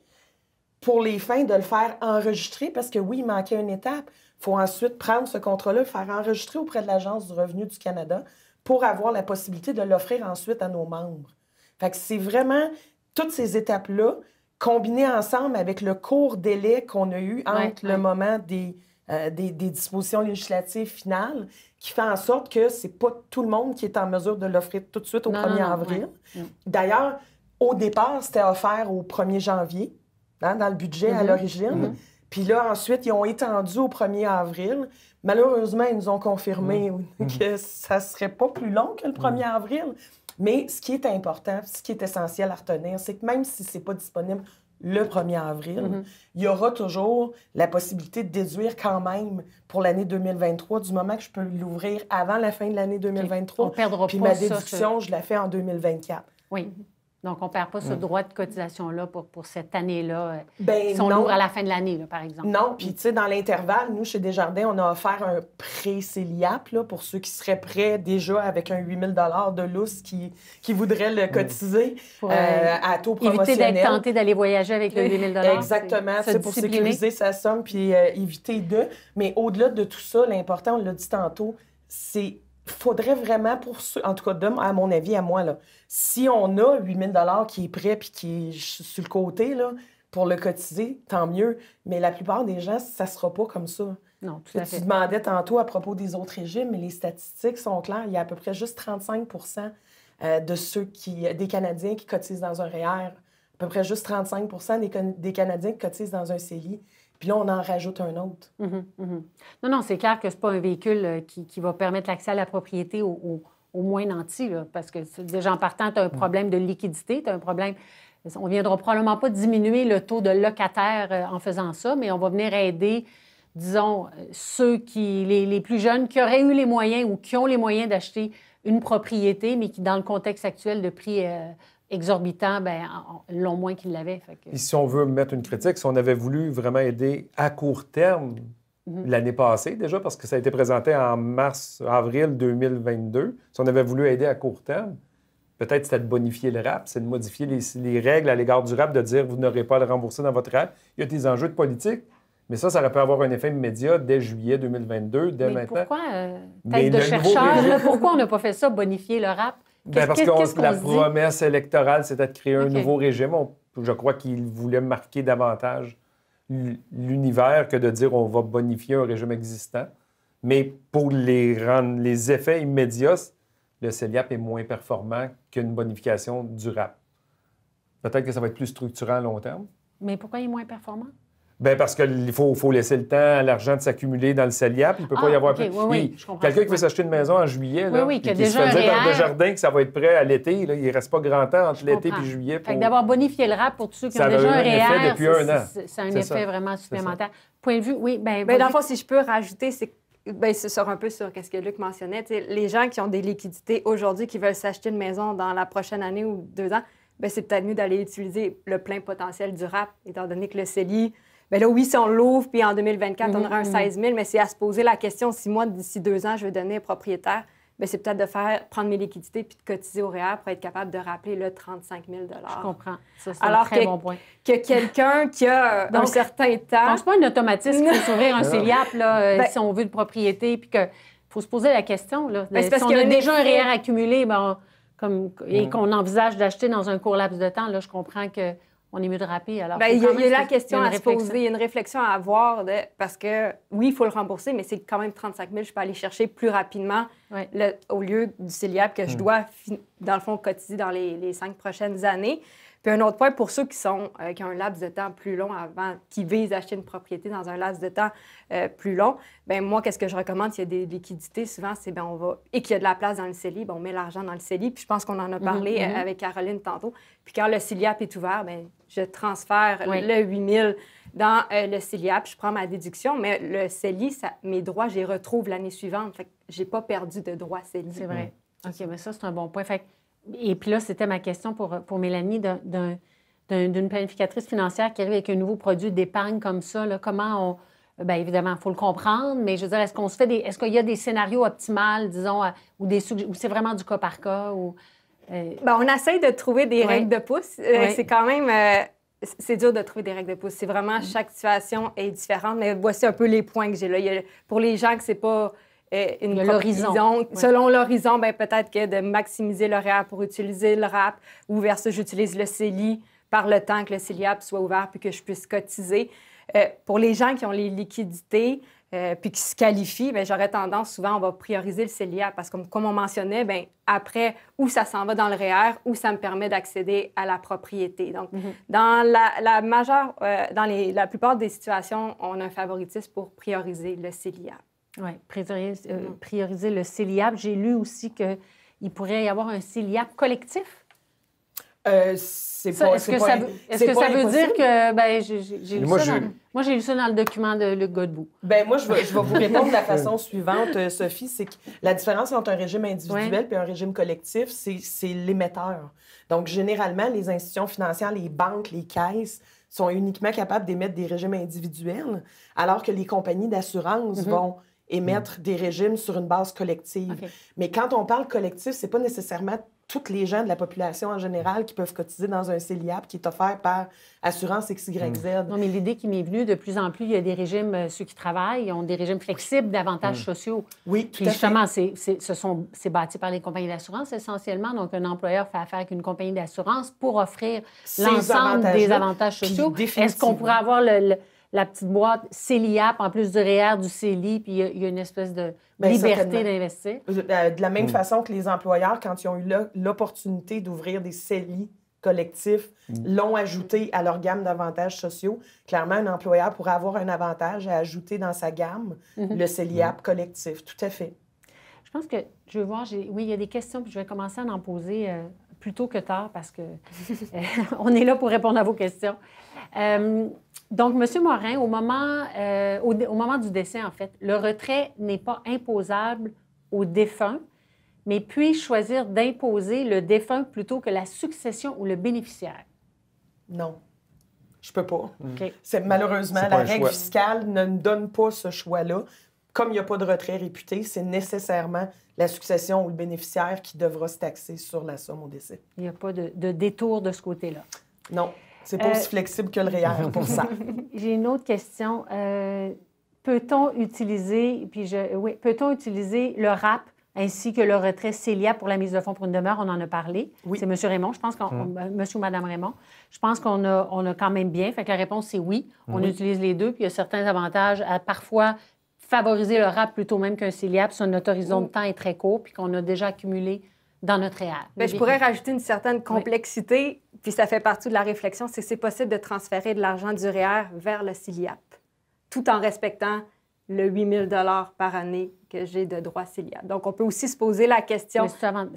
pour les fins de le faire enregistrer, parce que oui, il manquait une étape. Il faut ensuite prendre ce contrat-là, le faire enregistrer auprès de l'Agence du revenu du Canada pour avoir la possibilité de l'offrir ensuite à nos membres. Fait que c'est vraiment toutes ces étapes-là combinées ensemble avec le court délai qu'on a eu entre le moment euh, des, des, dispositions législatives finales qui fait en sorte que c'est pas tout le monde qui est en mesure de l'offrir tout de suite au 1er avril. Mm. D'ailleurs, au départ, c'était offert au 1er janvier. Hein, dans le budget à mm-hmm. l'origine. Mm-hmm. Puis là, ensuite, ils ont étendu au 1er avril. Malheureusement, ils nous ont confirmé mm-hmm. que ça ne serait pas plus long que le 1er avril. Mais ce qui est important, ce qui est essentiel à retenir, c'est que même si ce n'est pas disponible le 1er avril, il y aura toujours la possibilité de déduire quand même pour l'année 2023 du moment que je peux l'ouvrir avant la fin de l'année 2023. On perdra Puis ma déduction, je la fais en 2024. Oui. Donc, on ne perd pas ce droit de cotisation-là pour, pour cette année-là. Euh, ben, si on à la fin de l'année, par exemple. Non, puis tu sais, dans l'intervalle, nous, chez Desjardins, on a offert un prêt CELIAP pour ceux qui seraient prêts déjà avec un 8 000 de lousse qui, qui voudraient le cotiser euh, à taux promotionnel. Éviter d'être tenté d'aller voyager avec le 8 000 Exactement, c'est pour sécuriser sa somme puis euh, éviter de. Mais au-delà de tout ça, l'important, on l'a dit tantôt, c'est faudrait vraiment pour ceux, en tout cas de, à mon avis, à moi, là, si on a 8 000 qui est prêt puis qui est sur le côté là, pour le cotiser, tant mieux. Mais la plupart des gens, ça ne sera pas comme ça. Non, tout à fait. Tu demandais tantôt à propos des autres régimes, mais les statistiques sont claires. Il y a à peu près juste 35 euh, de ceux qui, des Canadiens qui cotisent dans un REER. E à peu près juste 35 des, des Canadiens qui cotisent dans un CELI là, on en rajoute un autre. Mhm, mhm. Non, non, c'est clair que ce n'est pas un véhicule euh, qui, va permettre l'accès à la propriété au, moins nantis, parce que déjà en partant, tu as un problème de liquidité, tu as un problème. On ne viendra probablement pas diminuer le taux de locataires euh, en faisant ça, mais on va venir aider, disons, euh, ceux qui, les, les plus jeunes qui auraient eu les moyens ou qui ont les moyens d'acheter une propriété, mais qui, dans le contexte actuel de prix exorbitant, ben, l'ont moins qu'il l'avait. si on veut mettre une critique, si on avait voulu vraiment aider à court terme mhm. l'année passée déjà, parce que ça a été présenté en mars, avril 2022, si on avait voulu aider à court terme, peut-être c'était de bonifier le rap, c'est de modifier les, règles à l'égard du rap, de dire vous n'aurez pas à le rembourser dans votre rap. Il y a des enjeux de politique. Mais ça, ça aurait pu avoir un effet immédiat dès juillet 2022, dès maintenant. Pourquoi, euh, tête de chercheur, pourquoi on n'a pas fait ça, bonifier le rap? Bien, parce que la promesse électorale, c'était de créer un nouveau régime. je crois qu'il voulait marquer davantage l'univers que de dire on va bonifier un régime existant. Mais pour les, rendre, les effets immédiats, le CELIAP est moins performant qu'une bonification durable. Peut-être que ça va être plus structurant à long terme. Mais pourquoi il est moins performant? Ben, parce qu'il faut, faut, laisser le temps à l'argent de s'accumuler dans le CELIAP. Il ne peut pas y ah, avoir plus. Quelqu'un qui veut s'acheter une maison en juillet, qui se fait dire jardin que ça va être prêt à l'été, il ne reste pas grand temps entre l'été et juillet. Pour... d'avoir bonifié le rap pour tous ceux qui ont déjà un réel, depuis un an. C'est un effet vraiment supplémentaire. Point de vue, oui. Ben, dans le si je peux rajouter, c'est ben, ce sera un peu sur ce que Luc mentionnait. les gens qui ont des liquidités aujourd'hui, qui veulent s'acheter une maison dans la prochaine année ou deux ans, ben, c'est peut-être mieux d'aller utiliser le plein potentiel du RAP, étant donné que le CELI, Bien là, oui, si on l'ouvre, puis en 2024, on mhm, aura un 16 mhm. 000, mais c'est à se poser la question si moi, d'ici deux ans, je veux donner propriétaire, bien, c'est peut-être de faire prendre mes liquidités puis de cotiser au REER e pour être capable de rappeler le 35 000 Je comprends. Ça, c'est Alors un très que, bon point. que quelqu'un qui a dans un certain temps... Donc, pense pas un automatisme qui faut s'ouvrir un CELIAP, là, euh, ben si on veut de propriété, puis que faut se poser la question. Là, ben, parce a, déjà un REER e accumulé ben, comme, et mm. qu'on envisage d'acheter dans un court laps de temps, là, je comprends que on est mieux de Alors, ben, il y, a, la question à se poser, il y a une réflexion à avoir, parce que oui, il faut le rembourser, mais c'est quand même 35 000, je peux aller chercher plus rapidement au lieu du CELIAP que je hmm. dois, dans le fond, cotiser dans les cinq prochaines années. Puis un autre point pour ceux qui, sont, euh, qui ont un laps de temps plus long avant, qui visent acheter une propriété dans un laps de temps euh, plus long, bien moi, qu'est-ce que je recommande s'il y a des liquidités? Souvent, c'est bien on va et qu'il y a de la place dans le CELI, ben, on met l'argent dans le CELI. Puis je pense qu'on en a mm-hmm, parlé euh, mm-hmm. avec Caroline tantôt. Puis quand le CELIAP est ouvert, bien je transfère le 8000 dans le CELIAP, je prends ma déduction, mais le CELI, mes droits, je les retrouve l'année suivante. Fait que j'ai pas perdu de droits CELI. C'est vrai. Mm. OK, mais ben, ça, c'est un bon point. Fait et puis là, c'était ma question pour, pour Mélanie d'une planificatrice financière qui arrive avec un nouveau produit d'épargne comme ça. Là, comment on. Bien, évidemment, il faut le comprendre, mais je veux dire, est-ce qu'on se fait des. Est-ce qu'il y a des scénarios optimaux, disons, ou des ou c'est vraiment du cas par cas? Ou, euh? bien, on essaie de trouver des règles de pouce. Euh, c'est quand même. Euh, c'est dur de trouver des règles de pouce. C'est vraiment mm. chaque situation est différente. Mais voici un peu les points que j'ai là. pour les gens que c'est pas euh, selon l'horizon, ben, peut-être que de maximiser le l'horaire pour utiliser le RAP ou versus j'utilise le CELI par le temps que le CELIAP soit ouvert puis que je puisse cotiser. Euh, pour les gens qui ont les liquidités euh, puis qui se qualifient, ben, j'aurais tendance souvent, on va prioriser le CELIAP parce que, comme on mentionnait, ben après, où ça s'en va dans le REER, e où ça me permet d'accéder à la propriété. Donc, mhm. dans la, majeure, dans la plupart des situations, on a un favoritisme pour prioriser le CELIAP. Oui, euh, mm. prioriser, le CELIAP. J'ai lu aussi qu'il pourrait y avoir un CELIAP collectif. Euh, c'est pas, Est-ce que, ça, que ça veut dire que. Ben, j'ai, lu moi, ça dans, j'ai lu ça dans le document de Luc Godbout. Ben, moi, je vais, vous répondre de la façon suivante, euh, Sophie. C'est que la différence entre un régime individuel et un régime collectif, c'est l'émetteur. Donc, généralement, les institutions financières, les banques, les caisses, sont uniquement capables d'émettre des régimes individuels, alors que les compagnies d'assurance mm-hmm. vont et mettre mm. des régimes sur une base collective. Mais quand on parle collectif, c'est pas nécessairement toutes les gens de la population en général qui peuvent cotiser dans un CELIAP qui est offert par Assurance XYZ. Mm. Non, mais l'idée qui m'est venue, de plus en plus, il y a des régimes, euh, ceux qui travaillent, ont des régimes flexibles d'avantages mm. sociaux. Oui, tout Puis à justement, c'est bâti par les compagnies d'assurance essentiellement. Donc, un employeur fait affaire avec une compagnie d'assurance pour offrir l'ensemble des avantages sociaux. Est-ce qu'on pourrait avoir le la petite boîte CELIAP, en plus du REER, e du CELI, puis il y, a une espèce de ben, liberté d'investir? Euh, euh, de la même mm. façon que les employeurs, quand ils ont eu l'opportunité d'ouvrir des CELI collectifs, mm. l'ont ajouté à leur gamme d'avantages sociaux. Clairement, un employeur pourrait avoir un avantage à ajouter dans sa gamme mm-hmm. le CELIAP collectif, tout à fait. Je pense que je veux voir, oui, il y a des questions, puis je vais commencer à en poser plutôt euh, plus tôt que tard parce que on est là pour répondre à vos questions. Donc, M. Morin, au moment, euh, au, moment du décès, en fait, le retrait n'est pas imposable au défunt, mais puis choisir d'imposer le défunt plutôt que la succession ou le bénéficiaire? Non. Je peux pas. Hmm. C'est malheureusement la règle fiscale ne donne pas ce choix-là. Comme il n'y a pas de retrait réputé, c'est nécessairement la succession ou le bénéficiaire qui devra se taxer sur la somme au décès. Il n'y a pas de détour de ce côté-là. Non. C'est pas euh, aussi flexible que le REER e pour ça. J'ai une autre question. Euh, peut-on utiliser, puis je, oui, peut-on utiliser le RAP ainsi que le retrait Célia pour la mise de fonds pour une demeure, on en a parlé. Oui. C'est M. Raymond, je pense qu'on... Mm. Euh, Monsieur ou Mme Raymond. Je pense qu'on a, on a quand même bien. Fait que la réponse, c'est oui. On utilise les deux, puis il y a certains avantages à parfois favoriser le RAP plutôt même qu'un parce si notre horizon de mm. temps est très court, puis qu'on a déjà accumulé dans notre REER. Bien, je pourrais rajouter une certaine complexité puis ça fait partie de la réflexion, c'est que c'est possible de transférer de l'argent du REER e vers le CILIAP, tout en respectant le 8 000 par année que j'ai de droit CILIAP. Donc, on peut aussi se poser la question...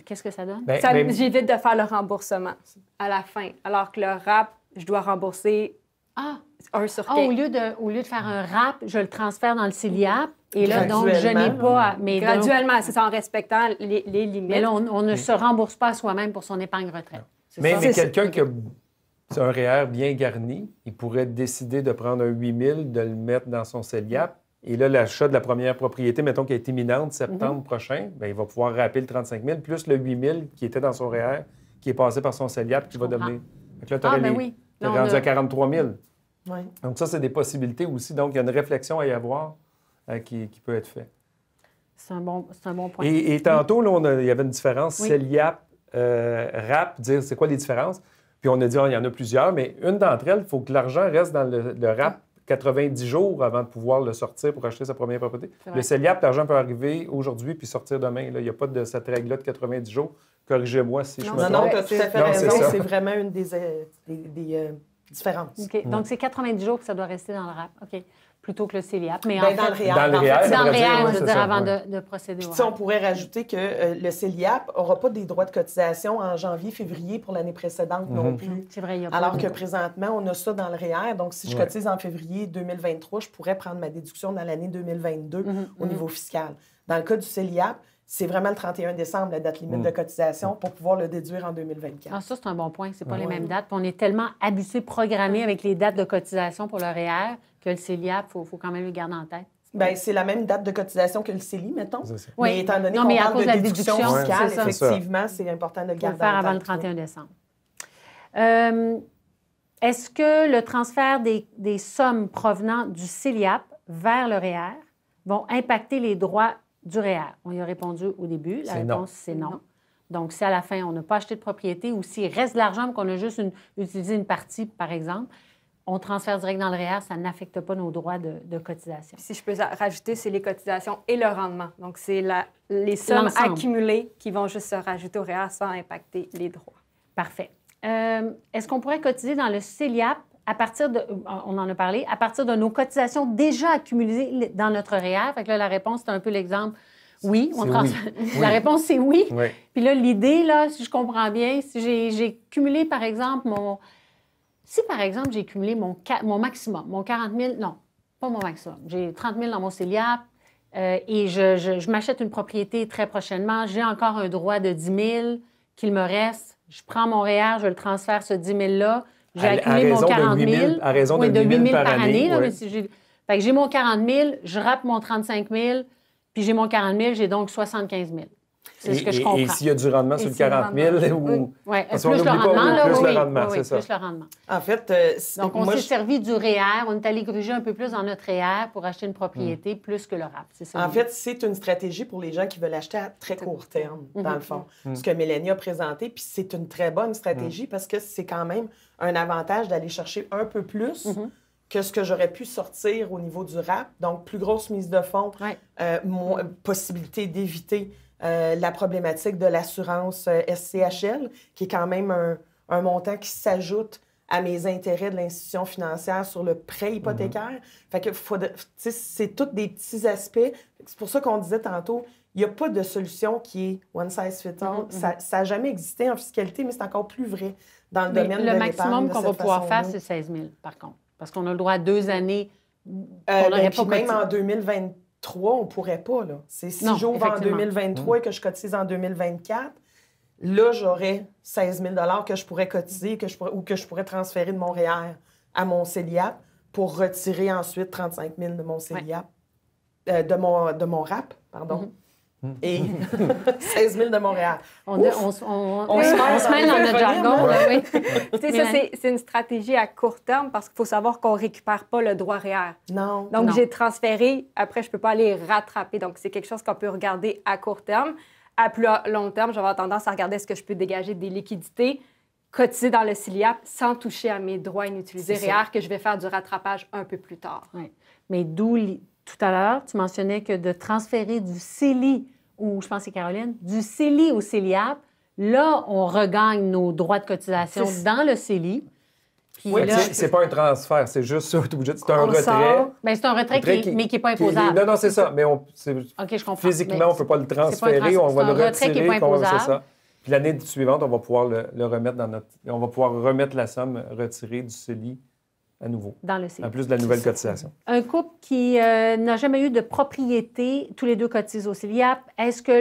Qu'est-ce que ça donne? Ben, j'évite de faire le remboursement à la fin, alors que le RAP, je dois rembourser ah. un sur ah, au, lieu de, au lieu de faire un RAP, je le transfère dans le CILIAP. Et là, donc, je n'ai pas... mais graduellement, c'est en respectant les, limites. Mais là, on, ne se rembourse pas soi-même pour son épargne retraite. Mais, quelqu'un qui a un REER e bien garni, il pourrait décider de prendre un 8000, de le mettre dans son CELIAP. Et là, l'achat de la première propriété, mettons, qui est imminente septembre mhm. prochain, bien, il va pouvoir rappeler le 35 000, plus le 8 000 qui était dans son REER, e qui est passé par son CELIAP, qui va devenir. tu ah, ben oui. rendu à 43 000. Donc ça, c'est des possibilités aussi. Donc, il y a une réflexion à y avoir euh, qui, peut être faite. C'est un, bon, un, bon, point. Et, tantôt, là, il y avait une différence CELIAP euh, rap, dire c'est quoi les différences. Puis on a dit, ah, il y en a plusieurs, mais une d'entre elles, il faut que l'argent reste dans le, rap 90 jours avant de pouvoir le sortir pour acheter sa première propriété. Le CELIAP, l'argent peut arriver aujourd'hui puis sortir demain. Il n'y a pas de cette règle-là de 90 jours. Corrigez-moi si je me trompe. Non, fait raison. C'est vraiment une des, euh, euh, différences. Donc, c'est 90 jours que ça doit rester dans le rap. OK plutôt que le CELIAP. Mais en ben, dans, le réel, dans, le je veux dire, avant de, procéder. Puis, on pourrait rajouter que euh, le CELIAP n'aura pas des droits de cotisation en janvier, février pour l'année précédente non mhm. plus. C'est vrai, il y a Alors que présentement, on a ça dans le REER. Donc, si je cotise en février 2023, je pourrais prendre ma déduction dans l'année 2022 mhm, au mhm. niveau fiscal. Dans le cas du CELIAP, c'est vraiment le 31 décembre, la date limite de cotisation, pour pouvoir le déduire en 2024. Ah, ça, c'est un bon point. Ce pas les mêmes dates. on est tellement habitué, programmé avec les dates de cotisation pour le REER le CELIAP, il faut, faut quand même le garder en tête. Ben, c'est la même date de cotisation que le CELI, mettons. Oui. Mais étant donné qu'on parle de, déduction, fiscale, effectivement, c'est important de le garder. Faut le faire avant le 31 décembre. Euh, est-ce que le transfert des, des, sommes provenant du CELIAP vers le REER e vont impacter les droits du REER? E on y a répondu au début. La réponse, c'est non. Donc, si à la fin, on n'a pas acheté de propriété ou s'il reste de l'argent qu'on a juste utilisé une partie, par exemple, on transfère direct dans le REER, e ça n'affecte pas nos droits de, cotisation. Si je peux rajouter, c'est les cotisations et le rendement. Donc, c'est les sommes accumulées qui vont juste se rajouter au REER e sans impacter les droits. Parfait. Euh, est-ce qu'on pourrait cotiser dans le CELIAP à partir de, on en a parlé, à partir de nos cotisations déjà accumulées dans notre REER? E fait que là, la réponse, c'est un peu l'exemple. Oui, la réponse c'est oui. Puis là, l'idée, là, si je comprends bien, si j'ai cumulé, par exemple, mon, si, par exemple, j'ai cumulé mon, mon maximum, mon 40 000, non, pas mon maximum, j'ai 30 000 dans mon CELIAP euh, et je, je, m'achète une propriété très prochainement, j'ai encore un droit de 10 000 qu'il me reste, je prends mon REER, je le transfère ce 10 000-là, j'ai accumulé mon 40 000, 000, à raison de 8 000, par, année. j'ai mon 40 000, je rappe mon 35 000, puis j'ai mon 40 000, j'ai donc 75 000. Et, s'il y a du rendement sur le 40 000, ou. Oui, plus, le rendement, là, plus le rendement, c'est ça. Plus le rendement. En fait, euh, Donc, on s'est servi du REER, on est allé gruger un peu plus dans notre REER pour acheter une propriété mm. plus que le RAP, c'est ça? En fait, c'est une stratégie pour les gens qui veulent acheter à très court terme, mm-hmm. dans le fond. Mm. Ce que Mélanie a présenté, puis c'est une très bonne stratégie mm. parce que c'est quand même un avantage d'aller chercher un peu plus mm-hmm. que ce que j'aurais pu sortir au niveau du RAP. Donc, plus grosse mise de fonds, euh, possibilité d'éviter euh, la problématique de l'assurance euh, SCHL, qui est quand même un, montant qui s'ajoute à mes intérêts de l'institution financière sur le prêt mhm. hypothécaire. Fait que c'est tous des petits aspects. C'est pour ça qu'on disait tantôt, il n'y a pas de solution qui est one size fits all. Mhm, ça n'a mhm. jamais existé en fiscalité, mais c'est encore plus vrai dans le domaine le de Le maximum qu'on va pouvoir faire, c'est 16 000, par contre. Parce qu'on a le droit à deux années. Euh, ben, même en 2023, Trois, on pourrait pas. Là. C'est si j'ouvre en 2023 et mm. que je cotise en 2024, là, j'aurais 16 000 que je pourrais cotiser que je ou que je pourrais transférer de Montréal à mon CELIAP pour retirer ensuite 35 000 de mon CELIAP, euh, de, mon, de mon RAP, pardon. Mm-hmm. et 16 000 de Montréal. On, on, se, se mêle dans notre jargon. Hein. Oui. ça, c'est une stratégie à court terme parce qu'il faut savoir qu'on ne récupère pas le droit REER. Non. Donc, j'ai transféré. Après, je ne peux pas aller rattraper. Donc, c'est quelque chose qu'on peut regarder à court terme. À plus long terme, j'avais tendance à regarder ce que je peux dégager des liquidités cotiser dans le CILIAP sans toucher à mes droits inutilisés REER que je vais faire du rattrapage un peu plus tard. Oui. Mais d'où tout à l'heure, tu mentionnais que de transférer du CELI, ou je pense que c'est Caroline, du CELI au CELIAP, là, on regagne nos droits de cotisation dans le CELI. Oui, là... c'est pas un transfert, c'est juste ça, ben, c'est un retrait. c'est un retrait, mais qui n'est pas imposable. non, non, c'est ça. Mais on, je comprends. physiquement, on ne peut pas le transférer, on va le retirer. C'est un retrait qui n'est pas imposable. Puis l'année suivante, on va pouvoir le, remettre dans notre. On va pouvoir remettre la somme retirée du CELI à nouveau. Dans le En plus de la nouvelle cotisation. Un couple qui euh, n'a jamais eu de propriété, tous les deux cotisent au CELIAP. Est-ce que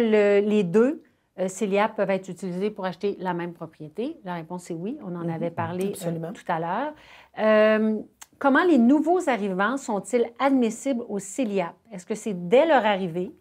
les deux euh, peuvent être utilisés pour acheter la même propriété? La réponse est oui. On en mhm. avait parlé euh, tout à l'heure. Euh, comment les nouveaux arrivants sont-ils admissibles au CELIAP? Est-ce que c'est dès leur arrivée?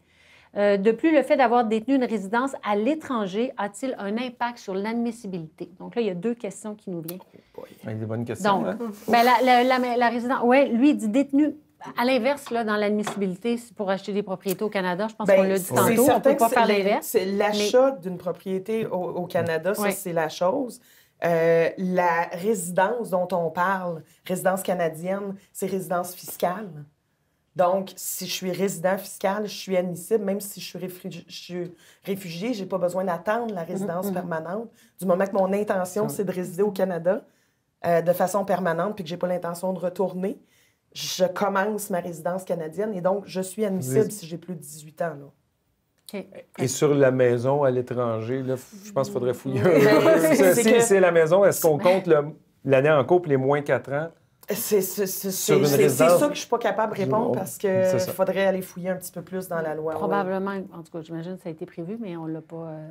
Euh, de plus, le fait d'avoir détenu une résidence à l'étranger a-t-il un impact sur l'admissibilité? Donc là, il y a deux questions qui nous viennent. Oh des bonnes questions. Donc, hein? ben, la, résidence, oui, lui, il dit détenu à l'inverse, là, dans l'admissibilité, pour acheter des propriétés au Canada, je pense ben, qu'on l'a dit tantôt, on peut pas faire l'inverse. C'est l'achat d'une propriété au, Canada, ça, c'est la chose. Euh, la résidence dont on parle, résidence canadienne, c'est résidence fiscale. Donc, si je suis résident fiscal, je suis admissible, même si je suis, réfugié, je n'ai j'ai pas besoin d'attendre la mhm, résidence mhm. permanente. Du moment que mon intention, c'est de résider au Canada euh, de façon permanente, puis que je n'ai pas l'intention de retourner, je commence ma résidence canadienne et donc je suis admissible si j'ai plus de 18 ans. Là. Et sur la maison à l'étranger, je pense qu'il faudrait fouiller. si c'est la maison, est-ce qu'on compte l'année en cours couple les moins 4 ans? C'est ça que je ne suis pas capable de répondre parce que faudrait aller fouiller un petit peu plus dans la loi. Probablement, en tout cas, j'imagine que ça a été prévu, mais on ne l'a pas. Euh,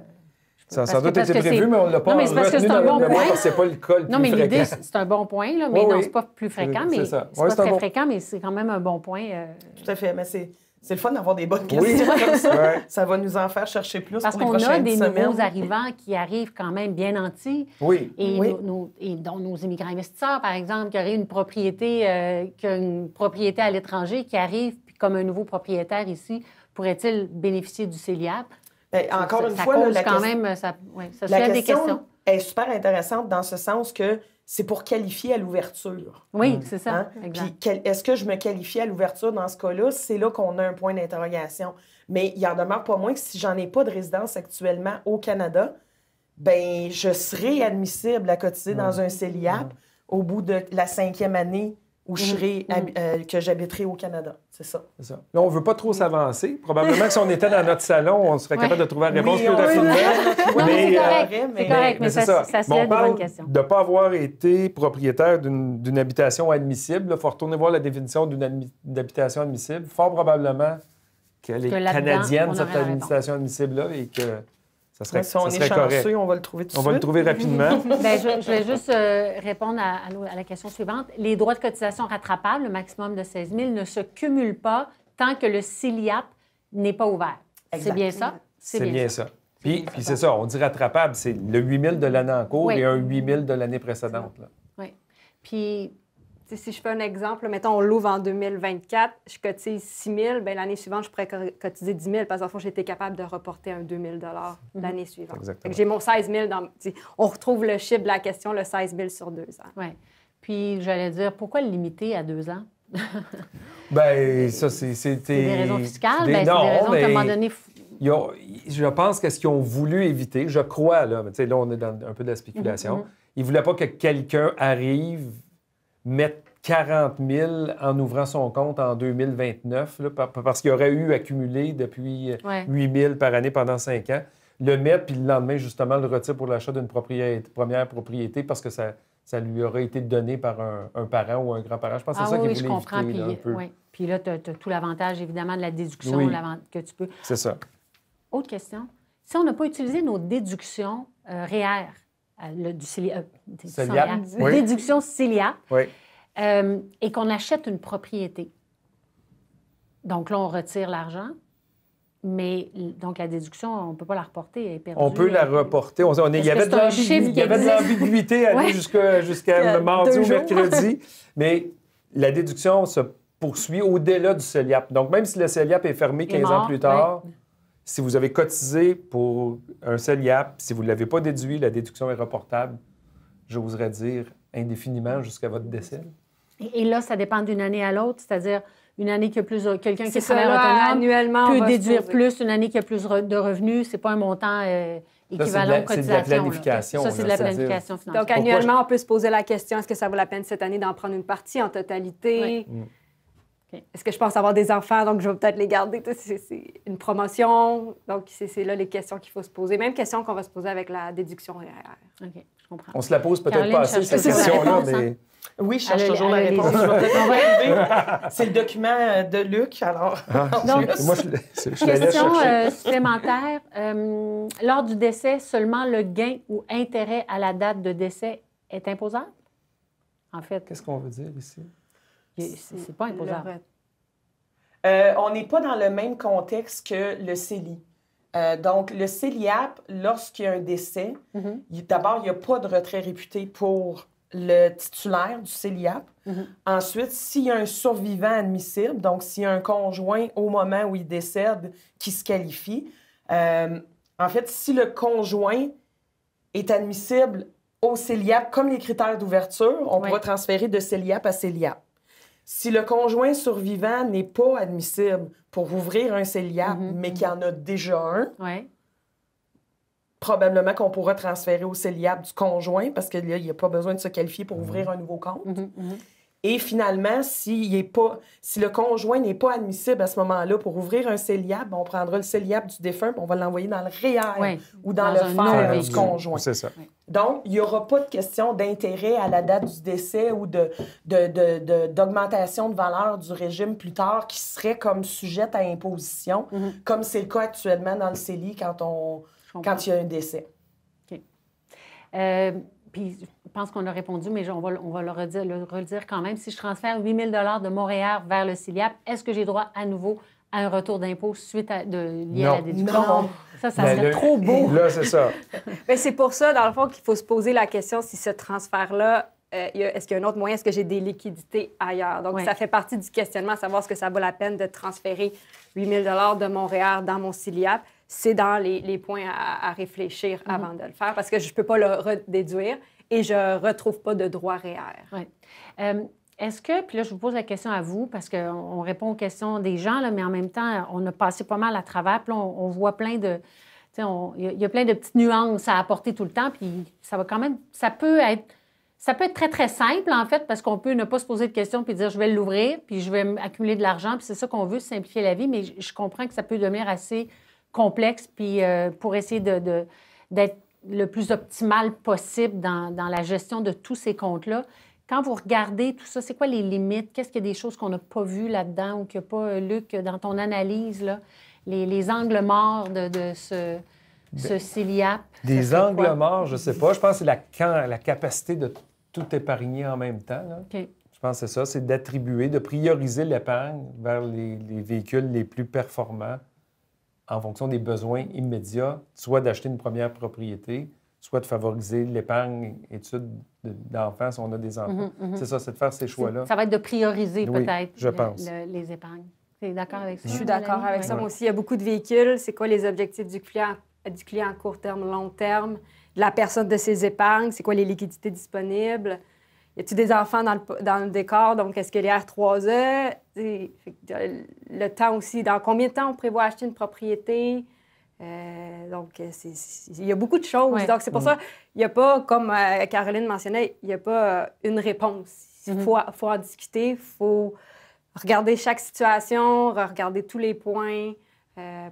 ça Ça, sans doit être prévu, mais on ne l'a pas non, mais c'est parce que c'est un bon point. C'est pas le cas le Non, mais l'idée, c'est un bon point, là, mais oui, oui. non, c'est pas plus fréquent. mais C'est ouais, pas très fréquent, mais c'est quand même un bon point. Euh, tout à fait, mais c'est c'est le fun d'avoir des bonnes questions ça. Ça va nous en faire chercher plus Parce pour les prochaines semaines. Parce qu'on a des nouveaux arrivants qui arrivent quand même bien nantis. Oui. Et, Nos, et dont nos immigrants investisseurs, par exemple, qui auraient une propriété, euh, propriété à l'étranger, qui arrive comme un nouveau propriétaire ici, pourrait-il bénéficier du CELIAP? Ben, encore une fois, là, la quand même, ça, ouais, ça des questions est super intéressante dans ce sens que c'est pour qualifier à l'ouverture. Oui, hum. c'est ça. Hein? est-ce que je me qualifie à l'ouverture dans ce cas-là? C'est là, qu'on a un point d'interrogation. Mais il en demeure pas moins que si j'en ai pas de résidence actuellement au Canada, ben je serai admissible à cotiser hum. dans un CELIAP hum. au bout de la cinquième année où je euh, que j'habiterai au Canada. C'est ça. Là, on ne veut pas trop mm. s'avancer. Probablement que si on était dans notre salon, on serait capable de trouver la réponse oui, plus rapidement. Euh, correct, mais, ça, ça, se bon, question. De ne pas avoir été propriétaire d'une habitation admissible, il faut retourner voir la définition d'une habitation admissible. Fort probablement qu'elle est canadienne, cette habitation admissible-là, et que serait, ben, on on va le trouver On va le trouver rapidement. Ben, je, vais juste euh, répondre à, la question suivante. Les droits de cotisation rattrapables, le maximum de 16 000, ne se cumulent pas tant que le CILIAP n'est pas ouvert. C'est bien ça? C'est bien, ça. Puis, puis c'est ça, on dit rattrapable, c'est le 8 000 de l'année en cours et un 8 000 de l'année précédente. Oui. Puis si je fais un exemple, mettons, on l'ouvre en 2024, je cotise 6 000, ben, l'année suivante, je pourrais cotiser 10 000 parce qu'en j'étais capable de reporter un 2 000 mhm. l'année suivante. J'ai mon 16 000 On retrouve le chiffre de la question, le 16 000 sur deux ans. Oui. Puis, j'allais dire, pourquoi le limiter à deux ans? Bien, ça, c'était. Des raisons fiscales, ben, non, des raisons donné. je pense que ce qu'ils ont voulu éviter, je crois, là, mais là, on est dans un peu de la spéculation. Mm-hmm. Ils ne voulaient pas que quelqu'un arrive mettre 40 000 en ouvrant son compte en 2029, parce qu'il aurait eu accumulé depuis 8 euh, 000 par année pendant 5 ans, le mettre, puis le lendemain, justement, le retirer pour l'achat d'une première propriété parce que ça, ça lui aurait été donné par un, parent ou un grand-parent. Je pense que c'est ah ça oui, je comprends. puis, là, Oui. puis là, tu as, tout l'avantage, évidemment, de la déduction que tu peux. C'est ça. Autre question. Si on n'a pas utilisé nos déductions euh, réelles, euh, le, du cilia, euh, déduction cilia, oui. Euh, et qu'on achète une propriété. Donc là, on retire l'argent, mais donc la déduction, on ne peut pas la reporter, On peut la reporter. On, il y avait, de l'ambiguïté jusqu'à le mardi ou mercredi, mais la déduction se poursuit au-delà du CELIAP. Donc même si le CELIAP est fermé 15 ans plus tard si vous avez cotisé pour un seul IAP, si vous ne l'avez pas déduit, la déduction est reportable, j'oserais dire, indéfiniment jusqu'à votre décès. Et, là, ça dépend d'une année à l'autre, c'est-à-dire une année qui a plus euh, quelqu'un qui est autonome annuellement, peut déduire plus, une année qui a plus de revenus, c'est pas un montant équivalent aux cotisations. Ça, c'est de la planification. Donc, annuellement, on peut se poser la question, est-ce que ça vaut la peine cette année d'en prendre une partie en totalité? Mm. Est-ce que je pense avoir des enfants, donc je vais peut-être les garder? C'est une promotion. Donc, c'est là les questions qu'il faut se poser. Même question qu'on va se poser avec la déduction réelle. OK, je comprends. On se la pose peut-être pas assez, cette question-là, mais. Oui, je cherche toujours la réponse. C'est le document euh, de Luc, alors. Ah, question euh, supplémentaire. Euh, lors du décès, seulement le gain ou intérêt à la date de décès est imposable? En fait. Qu'est-ce qu'on veut dire ici? C'est pas imposable. Euh, on n'est pas dans le même contexte que le CELI. Euh, donc, le CELIAP, lorsqu'il y a un décès, mhm. d'abord, il n'y a pas de retrait réputé pour le titulaire du CELIAP. Mhm. Ensuite, s'il y a un survivant admissible, donc s'il y a un conjoint au moment où il décède qui se qualifie, euh, en fait, si le conjoint est admissible au CELIAP, comme les critères d'ouverture, on pourra transférer de CELIAP à CELIAP. Si le conjoint survivant n'est pas admissible pour ouvrir un CELIAP, mhm, mais mhm. qu'il y en a déjà un, probablement qu'on pourra transférer au CELIAP du conjoint parce qu'il n'y a, pas besoin de se qualifier pour mhm. ouvrir un nouveau compte. Et finalement, si, est pas, si le conjoint n'est pas admissible à ce moment-là pour ouvrir un CELIAP, ben, on prendra le CELIAP du défunt, ben, on va l'envoyer dans le réel ou dans, le fer du conjoint. C'est ça. Donc, il n'y aura pas de question d'intérêt à la date du décès ou d'augmentation de, de, de, valeur du régime plus tard qui serait comme sujette à imposition, mhm. comme c'est le cas actuellement dans le CELI quand, on, quand il y a un décès. OK. Euh, puis, je pense qu'on a répondu, mais on va, on va le, redire, le redire quand même. Si je transfère 8 000 de Montréal vers le CELIAP, est-ce que j'ai droit à nouveau un retour d'impôt suite à, de, lié non. à la déduction. Ça, ça serait ben, trop beau. Là, c'est ça. Mais c'est pour ça, dans le fond, qu'il faut se poser la question si ce transfert-là euh, est-ce qu'il y a un autre moyen? Est-ce que j'ai des liquidités ailleurs? Donc, ça fait partie du questionnement, à savoir ce que ça vaut la peine de transférer 8 000 de Montréal dans mon CILIAP. C'est dans les, points à, réfléchir mhm. avant de le faire parce que je ne peux pas le redéduire et je ne retrouve pas de droit réel. Oui. Euh, est-ce que, puis là, je vous pose la question à vous, parce qu'on répond aux questions des gens, là, mais en même temps, on a passé pas mal à travers, puis on, voit plein de. Il y a plein de petites nuances à apporter tout le temps, puis ça va quand même. Ça peut être. Ça peut être très, très simple, en fait, parce qu'on peut ne pas se poser de questions puis dire je vais l'ouvrir, puis je vais accumuler de l'argent, puis c'est ça qu'on veut, simplifier la vie, mais je comprends que ça peut devenir assez complexe, puis euh, pour essayer d'être de, d'être le plus optimal possible dans, dans la gestion de tous ces comptes-là. Quand vous regardez tout ça, c'est quoi les limites? Qu'est-ce qu'il y a des choses qu'on n'a pas vues là-dedans ou qu'il n'y a pas, euh, Luc, dans ton analyse, les, angles morts de, ce, ce CILIAP? Des angles morts, je ne sais pas. Je pense que c'est la, capacité de tout épargner en même temps. Je pense que c'est ça, c'est d'attribuer, de prioriser l'épargne vers les, véhicules les plus performants en fonction des besoins immédiats, soit d'acheter une première propriété, de favoriser l'épargne, études d'enfants, si on a des enfants. Mm-hmm, mm-hmm. C'est ça, c'est de faire ces choix-là. Ça va être de prioriser peut-être les épargnes. d'accord avec ça? Je suis d'accord avec ça. aussi, il y a beaucoup de véhicules. C'est quoi les objectifs du client, du client court terme, long terme, la personne de ses épargnes? C'est quoi les liquidités disponibles? Y a-t-il des enfants dans le, dans le décor? Donc, est-ce que les R3E? Euh, le temps aussi. Dans combien de temps on prévoit acheter une propriété? Euh, donc, euh, il y a beaucoup de choses. Donc, c'est pour ça, il n'y a pas, comme euh, Caroline mentionnait, il n'y a pas une réponse. Il mm-hmm. faut, en discuter, il faut regarder chaque situation, regarder tous les points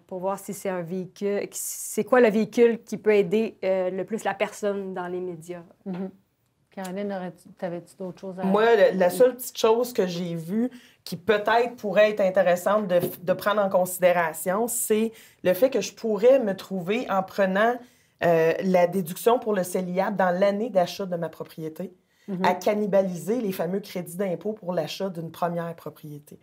pour voir si c'est un véhicule, c'est quoi le véhicule qui peut aider le plus la personne dans les médias. Mm-hmm. Caroline, t'avais-tu d'autres choses à Moi, la, la seule petite chose que j'ai vue, qui peut-être pourrait être intéressante de, prendre en considération, c'est le fait que je pourrais me trouver en prenant euh, la déduction pour le CELIAP dans l'année d'achat de ma propriété mm-hmm. à cannibaliser les fameux crédits d'impôt pour l'achat d'une première propriété.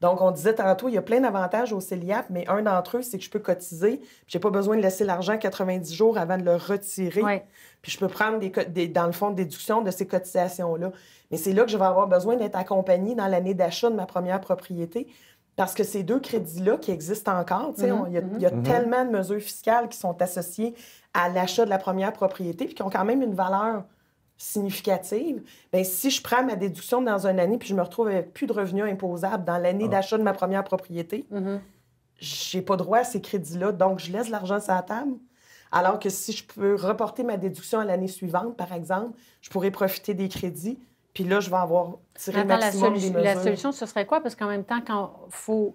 Donc, on disait tantôt, il y a plein d'avantages au CELIAP, mais un d'entre eux, c'est que je peux cotiser. Je n'ai pas besoin de laisser l'argent 90 jours avant de le retirer. Puis je peux prendre, des, dans le fond, de déduction de ces cotisations-là. Mais c'est là que je vais avoir besoin d'être accompagnée dans l'année d'achat de ma première propriété. Parce que ces deux crédits-là qui existent encore, mm-hmm, il sais, y a, mm-hmm. mm-hmm. tellement de mesures fiscales qui sont associées à l'achat de la première propriété, puis qui ont quand même une valeur significative, bien, si je prends ma déduction dans une année puis je me retrouve avec plus de revenus imposables dans l'année ah. d'achat de ma première propriété, mm-hmm. j'ai pas droit à ces crédits-là. Donc, je laisse l'argent sur la table. Alors que si je peux reporter ma déduction à l'année suivante, par exemple, je pourrais profiter des crédits. Puis là, je vais avoir tiré maximum des la solution, ce serait quoi? Parce qu'en même temps, quand faut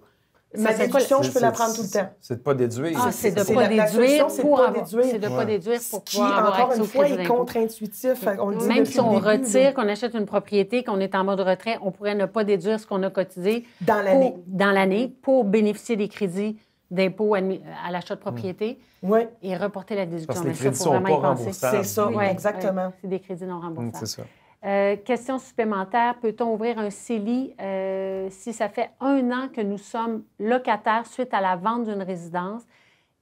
Ma déduction, je peux la prendre tout le temps. C'est de ne pas déduire. Ah, c'est de ne pas déduire pour avoir... C'est de ne pas déduire pour pouvoir avoir encore une fois, est contre-intuitif. Même si on retire, qu'on achète une propriété, qu'on est en mode retrait, on pourrait ne pas déduire ce qu'on a cotisé dans l'année pour bénéficier des crédits d'impôt à l'achat de propriété mmh. et reporter la déduction. Parce que les crédits sont pas C'est ça, exactement. c'est des crédits non remboursables. Mmh, c'est ça. Euh, question supplémentaire, peut-on ouvrir un CELI euh, si ça fait un an que nous sommes locataires suite à la vente d'une résidence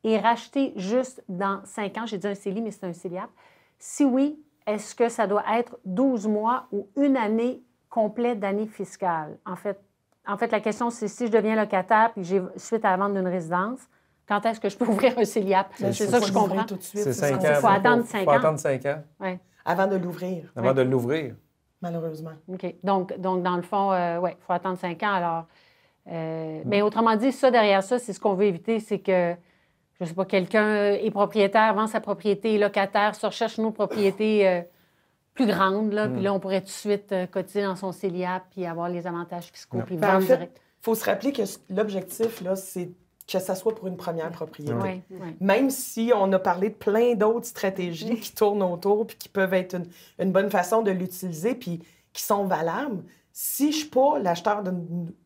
et racheter juste dans cinq ans? J'ai dit un CELI, mais c'est un CELIAP. Si oui, est-ce que ça doit être 12 mois ou une année complète d'année fiscale? En fait, en fait, la question, c'est si je deviens locataire puis j'ai suite à la vente d'une résidence, quand est-ce que je peux ouvrir un CELIAP? C'est ça que je comprends. C'est cinq ans. Il faut, attendre cinq ans. attendre ans. Avant de l'ouvrir. Avant de l'ouvrir. Malheureusement. OK. Donc, donc dans le fond, euh, oui, il faut attendre cinq ans. Alors, euh, hmm. Mais autrement dit, ça, derrière ça, c'est ce qu'on veut éviter, c'est que, je ne sais pas, quelqu'un est propriétaire, vend sa propriété, locataire, se recherche une autre propriété euh, plus grande, là, puis hmm. là, on pourrait tout de suite cotiser dans son CELIAP puis avoir les avantages fiscaux, puis ben, vendre direct. Il faut se rappeler que l'objectif, là, c'est que ça soit pour une première propriété. Même si on a parlé de plein d'autres stratégies qui tournent autour puis qui peuvent être une, une bonne façon de l'utiliser puis qui sont valables, si je suis pas l'acheteur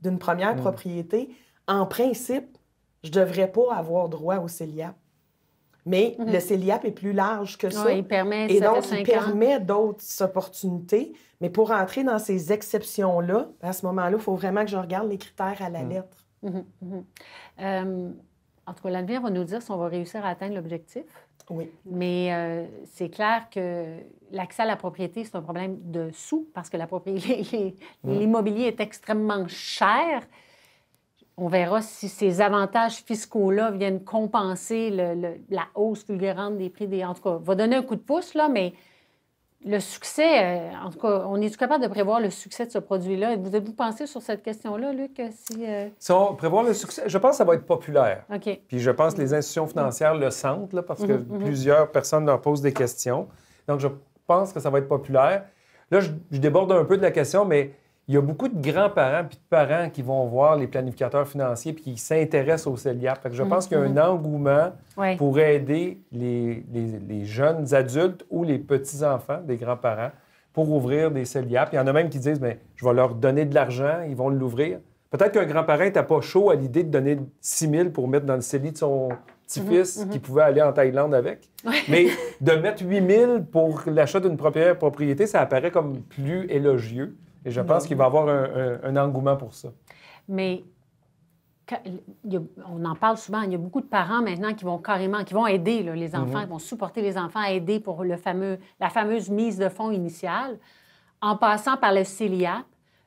d'une première mm. propriété, en principe, je devrais pas avoir droit au CELIAP. Mais mm-hmm. le CELIAP est plus large que ça. il permet Et donc, il permet d'autres opportunités. Mais pour entrer dans ces exceptions-là, à ce moment-là, il faut vraiment que je regarde les critères à la mm. lettre. Mhm, mhm. Euh, en tout cas, l'avenir va nous dire si on va réussir à atteindre l'objectif. Oui. Mais euh, c'est clair que l'accès à la propriété, c'est un problème de sous parce que l'immobilier est extrêmement cher. On verra si ces avantages fiscaux-là viennent compenser la hausse fulgurante des prix des. En tout cas, va donner un coup de pouce, là, mais le succès, euh, en tout cas, on est capable de prévoir le succès de ce produit-là? Vous avez-vous pensé sur cette question-là, Luc? Si, euh? le succès, je pense que ça va être populaire. OK. Puis je pense que les institutions financières le sentent, parce que mm-hmm, mm-hmm. plusieurs personnes leur posent des questions. Donc, je pense que ça va être populaire. Là, je déborde un peu de la question, mais il y a beaucoup de grands-parents puis de parents qui vont voir les planificateurs financiers et qui s'intéressent aux CELIAP. que je pense qu'il y a mm-hmm. un engouement pour aider les, jeunes adultes ou les petits-enfants des grands-parents pour ouvrir des CELIAP. Il y en a même qui disent, mais je vais leur donner de l'argent, ils vont l'ouvrir. Peut-être qu'un grand-parent n'était pas chaud à l'idée de donner 6 000 pour mettre dans le CELI de son petit-fils mm-hmm. qui pouvait aller en Thaïlande avec. Mais de mettre 8 000 pour l'achat d'une propriété, ça apparaît comme plus élogieux. Et je pense qu'il va y avoir un, engouement pour ça. Mais on en parle souvent, il y a beaucoup de parents maintenant qui vont carrément, qui vont aider les enfants, mhm. qui vont supporter les enfants à aider pour le la fameuse mise de fonds initiale. En passant par le CELIAP,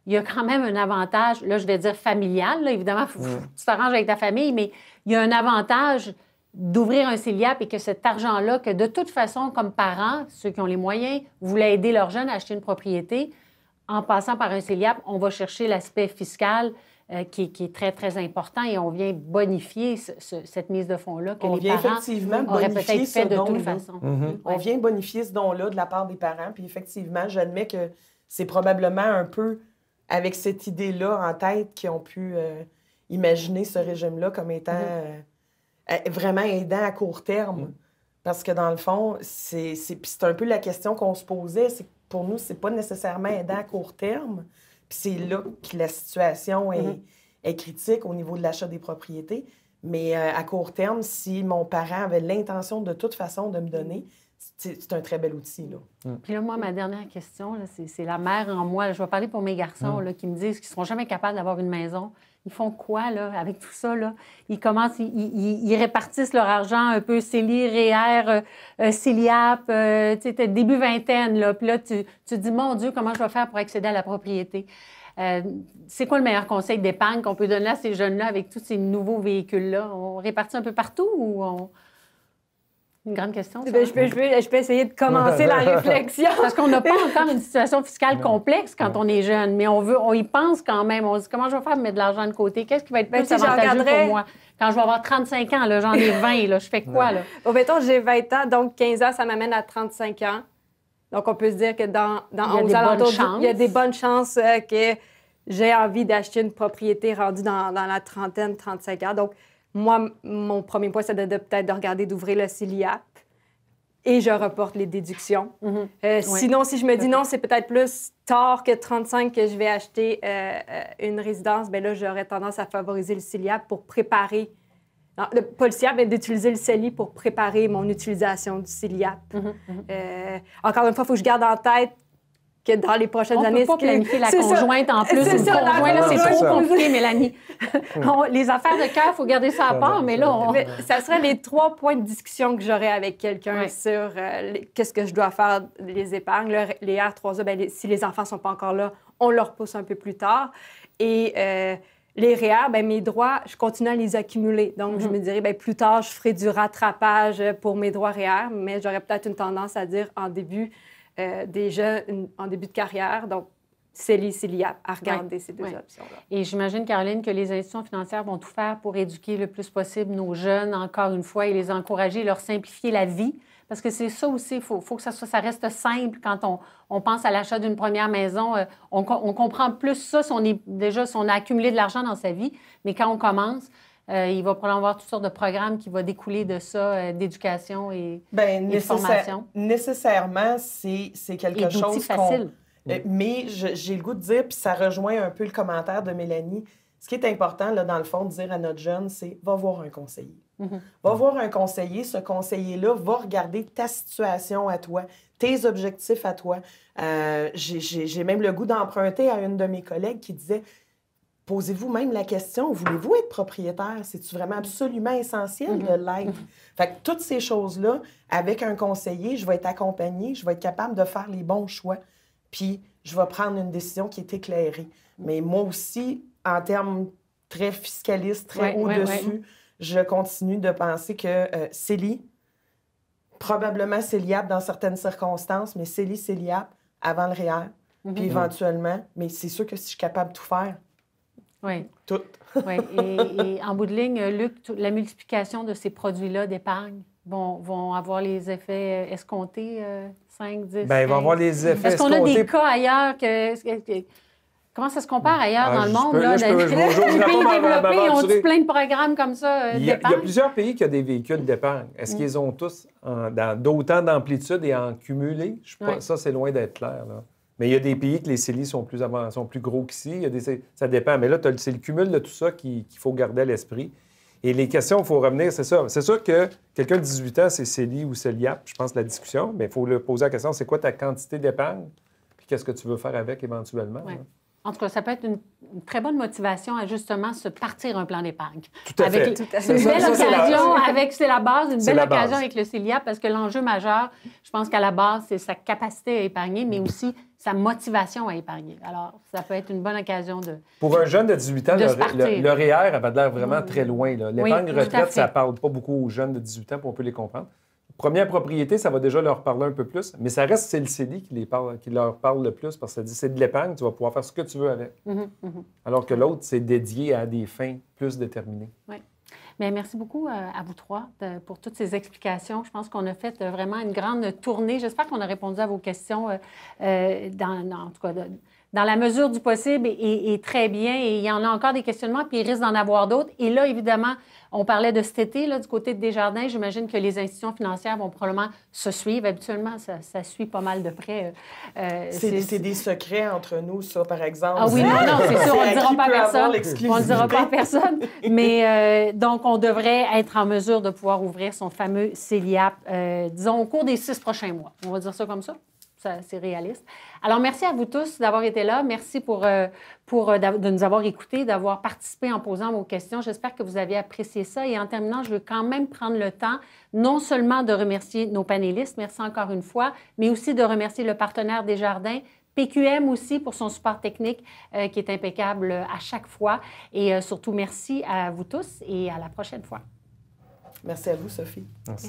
il y a quand même un avantage, là, je vais dire familial, évidemment, mhm. tu t'arranges avec ta famille, mais il y a un avantage d'ouvrir un CELIAP et que cet argent-là, que de toute façon, comme parents, ceux qui ont les moyens, voulaient aider leurs jeunes à acheter une propriété, en passant par un CELIAP, on va chercher l'aspect fiscal euh, qui, est très, très important et on vient bonifier cette mise de fonds-là que on les parents fait de toute façon. Mhm. On vient bonifier ce don-là de la part des parents. Puis effectivement, j'admets que c'est probablement un peu avec cette idée-là en tête qu'ils ont pu euh, imaginer ce régime-là comme étant mhm. euh, vraiment aidant à court terme. Mhm. Parce que dans le fond, c'est un peu la question qu'on se posait, c'est pour nous, c'est pas nécessairement aidant à court terme. Puis c'est là que la situation est, mm-hmm. critique au niveau de l'achat des propriétés. Mais euh, à court terme, si mon parent avait l'intention de toute façon de me donner, c'est un très bel outil. Là. Mm. Puis là, moi, ma dernière question, c'est la mère en moi. Je vais parler pour mes garçons mm. là, qui me disent qu'ils ne seront jamais capables d'avoir une maison ils font quoi là, avec tout ça? Là? Ils commencent, ils, répartissent leur argent un peu CELI, REER, euh, euh, CELIAP, euh, tu sais, début vingtaine. Là. Puis là, tu, tu, te dis, mon Dieu, comment je vais faire pour accéder à la propriété? c'est quoi le meilleur conseil d'épargne qu'on peut donner à ces jeunes-là avec tous ces nouveaux véhicules-là? On répartit un peu partout ou on... Une grande question. Eh ben, je, peux, essayer de commencer la réflexion. Parce qu'on n'a pas encore une situation fiscale complexe quand on est jeune, mais on veut, on y pense quand même. On se dit comment je vais faire de mettre de l'argent de côté? Qu'est-ce qui va être ben, plus pour moi? Quand je vais avoir 35 ans, j'en ai 20, je fais quoi? Là? Bon, j'ai 20 ans, donc 15 ans, ça m'amène à 35 ans. Donc, on peut se dire que dans, dans y a des il y a des bonnes chances euh, que j'ai envie d'acheter une propriété rendue dans, dans, la trentaine, 35 ans. Donc, moi, mon premier point, c'est doit peut-être de regarder, d'ouvrir le CILIAP et je reporte les déductions. Mm-hmm. Euh, sinon, si je me dis non, c'est peut-être plus tard que 35 que je vais acheter euh, euh, une résidence, bien là, j'aurais tendance à favoriser le CILIAP pour préparer. le, pas le CILIAP, mais d'utiliser le CELI pour préparer mon utilisation du CILIAP. Mm-hmm. Mm-hmm. encore une fois, il faut que je garde en tête dans les prochaines années... On peut pas planifier la conjointe en plus. C'est conjoint, c'est trop compliqué, Mélanie. les affaires de cœur, il faut garder ça à part, mais là... ça serait les trois points de discussion que j'aurais avec quelqu'un sur euh, qu'est-ce que je dois faire, les épargnes, les R3A, ben, si les enfants sont pas encore là, on leur pousse un peu plus tard. Et... Euh, les REER, e ben, mes droits, je continue à les accumuler. Donc, je mhm. me dirais, ben, plus tard, je ferai du rattrapage pour mes droits REER, e mais j'aurais peut-être une tendance à dire en début, euh, déjà des en début de carrière. Donc, c'est c'est lié à regarder ces deux options-là. Et j'imagine, Caroline, que les institutions financières vont tout faire pour éduquer le plus possible nos jeunes, encore une fois, et les encourager, leur simplifier la vie. Parce que c'est ça aussi, il faut, faut, que ça, soit, ça reste simple quand on, on pense à l'achat d'une première maison. Euh, on, on, comprend plus ça si on est, déjà si on a accumulé de l'argent dans sa vie. Mais quand on commence, euh, il va probablement avoir toutes sortes de programmes qui vont découler de ça, euh, d'éducation et, ben, de formation. Nécessairement, c'est, c'est quelque et chose facile. Euh, mais j'ai le goût de dire, puis ça rejoint un peu le commentaire de Mélanie. Ce qui est important, là, dans le fond, de dire à notre jeune, c'est va voir un conseiller. Mhm. Va voir un conseiller. Ce conseiller-là va regarder ta situation à toi, tes objectifs à toi. j'ai, j'ai même le goût d'emprunter à une de mes collègues qui disait Posez-vous même la question, voulez-vous être propriétaire? C'est-tu vraiment absolument essentiel de mhm. l'être? Mhm. Fait que toutes ces choses-là, avec un conseiller, je vais être accompagnée, je vais être capable de faire les bons choix, puis je vais prendre une décision qui est éclairée. Mais moi aussi, en termes très fiscalistes, très au-dessus, je continue de penser que euh, Célie, probablement Céliap dans certaines circonstances, mais Célie, Céliap, avant le REER, e mhm. puis éventuellement, mais c'est sûr que si je suis capable de tout faire, oui. Toutes. oui. Et, en bout de ligne, Luc, la multiplication de ces produits-là d'épargne vont, vont avoir les effets euh, escomptés, 5, 10. Bien, ils vont avoir les effets Est-ce qu'on a des cas ailleurs que. Comment ça se compare ailleurs ah, dans le monde? là, les pays développés ont plein de programmes comme ça. d'épargne? Euh, il, y a, plusieurs pays qui ont des véhicules d'épargne. Est-ce mm. qu'ils ont tous dans, d'autant d'amplitude et en cumulé? ça, c'est loin d'être clair. Là. Mais il y a des pays que les CELI sont plus, sont plus gros qu'ici. ça dépend. Mais là, c'est le cumul de tout ça qu'il faut garder à l'esprit. Et les questions, il faut revenir, c'est ça. C'est sûr que quelqu'un de 18 ans, c'est CELI ou CELIAP, je pense, la discussion. Mais il faut le poser la question, c'est quoi ta quantité d'épargne? Puis qu'est-ce que tu veux faire avec éventuellement? Hein? En tout cas, ça peut être une, très bonne motivation à justement se partir un plan d'épargne. Tout à fait. belle occasion, avec, c'est la base, une belle occasion avec le Célia parce que l'enjeu majeur, je pense qu'à la base, c'est sa capacité à épargner, mais aussi sa motivation à épargner. Alors, ça peut être une bonne occasion de. Pour un jeune de 18 ans, le, le, REER avait l'air vraiment très loin. L'épargne retraite, ça ne parle pas beaucoup aux jeunes de 18 ans, pour qu'on peut les comprendre. Première propriété, ça va déjà leur parler un peu plus, mais ça reste c'est le qui, les parle, qui leur parle le plus parce que ça dit c'est de l'épargne, tu vas pouvoir faire ce que tu veux avec. Mm-hmm, mm-hmm. Alors que l'autre, c'est dédié à des fins plus déterminées. Oui. merci beaucoup euh, à vous trois pour toutes ces explications. Je pense qu'on a fait euh, vraiment une grande tournée. J'espère qu'on a répondu à vos questions, euh, dans, en tout cas, dans la mesure du possible et très bien et il y en a encore des questionnements, puis il risque d'en avoir d'autres. Et là, évidemment, on parlait de cet été, là, du côté de Desjardins, j'imagine que les institutions financières vont probablement se suivre. Habituellement, ça, suit pas mal de près. Euh, euh, c'est des secrets entre nous, ça, par exemple. Ah oui, non, non, c'est sûr, on ne dira pas à personne. On ne dira pas à personne. Mais euh, donc, on devrait être en mesure de pouvoir ouvrir son fameux CELIAP, disons, au cours des six prochains mois. On va dire ça comme ça. ça c'est réaliste. Alors, merci à vous tous d'avoir été là. Merci pour, euh, pour, euh, de nous avoir écoutés, d'avoir participé en posant vos questions. J'espère que vous avez apprécié ça. Et en terminant, je veux quand même prendre le temps non seulement de remercier nos panélistes, merci encore une fois, mais aussi de remercier le partenaire des jardins. PQM aussi pour son support technique euh, qui est impeccable à chaque fois. Et surtout, merci à vous tous et à la prochaine fois. Merci à vous, Sophie. merci.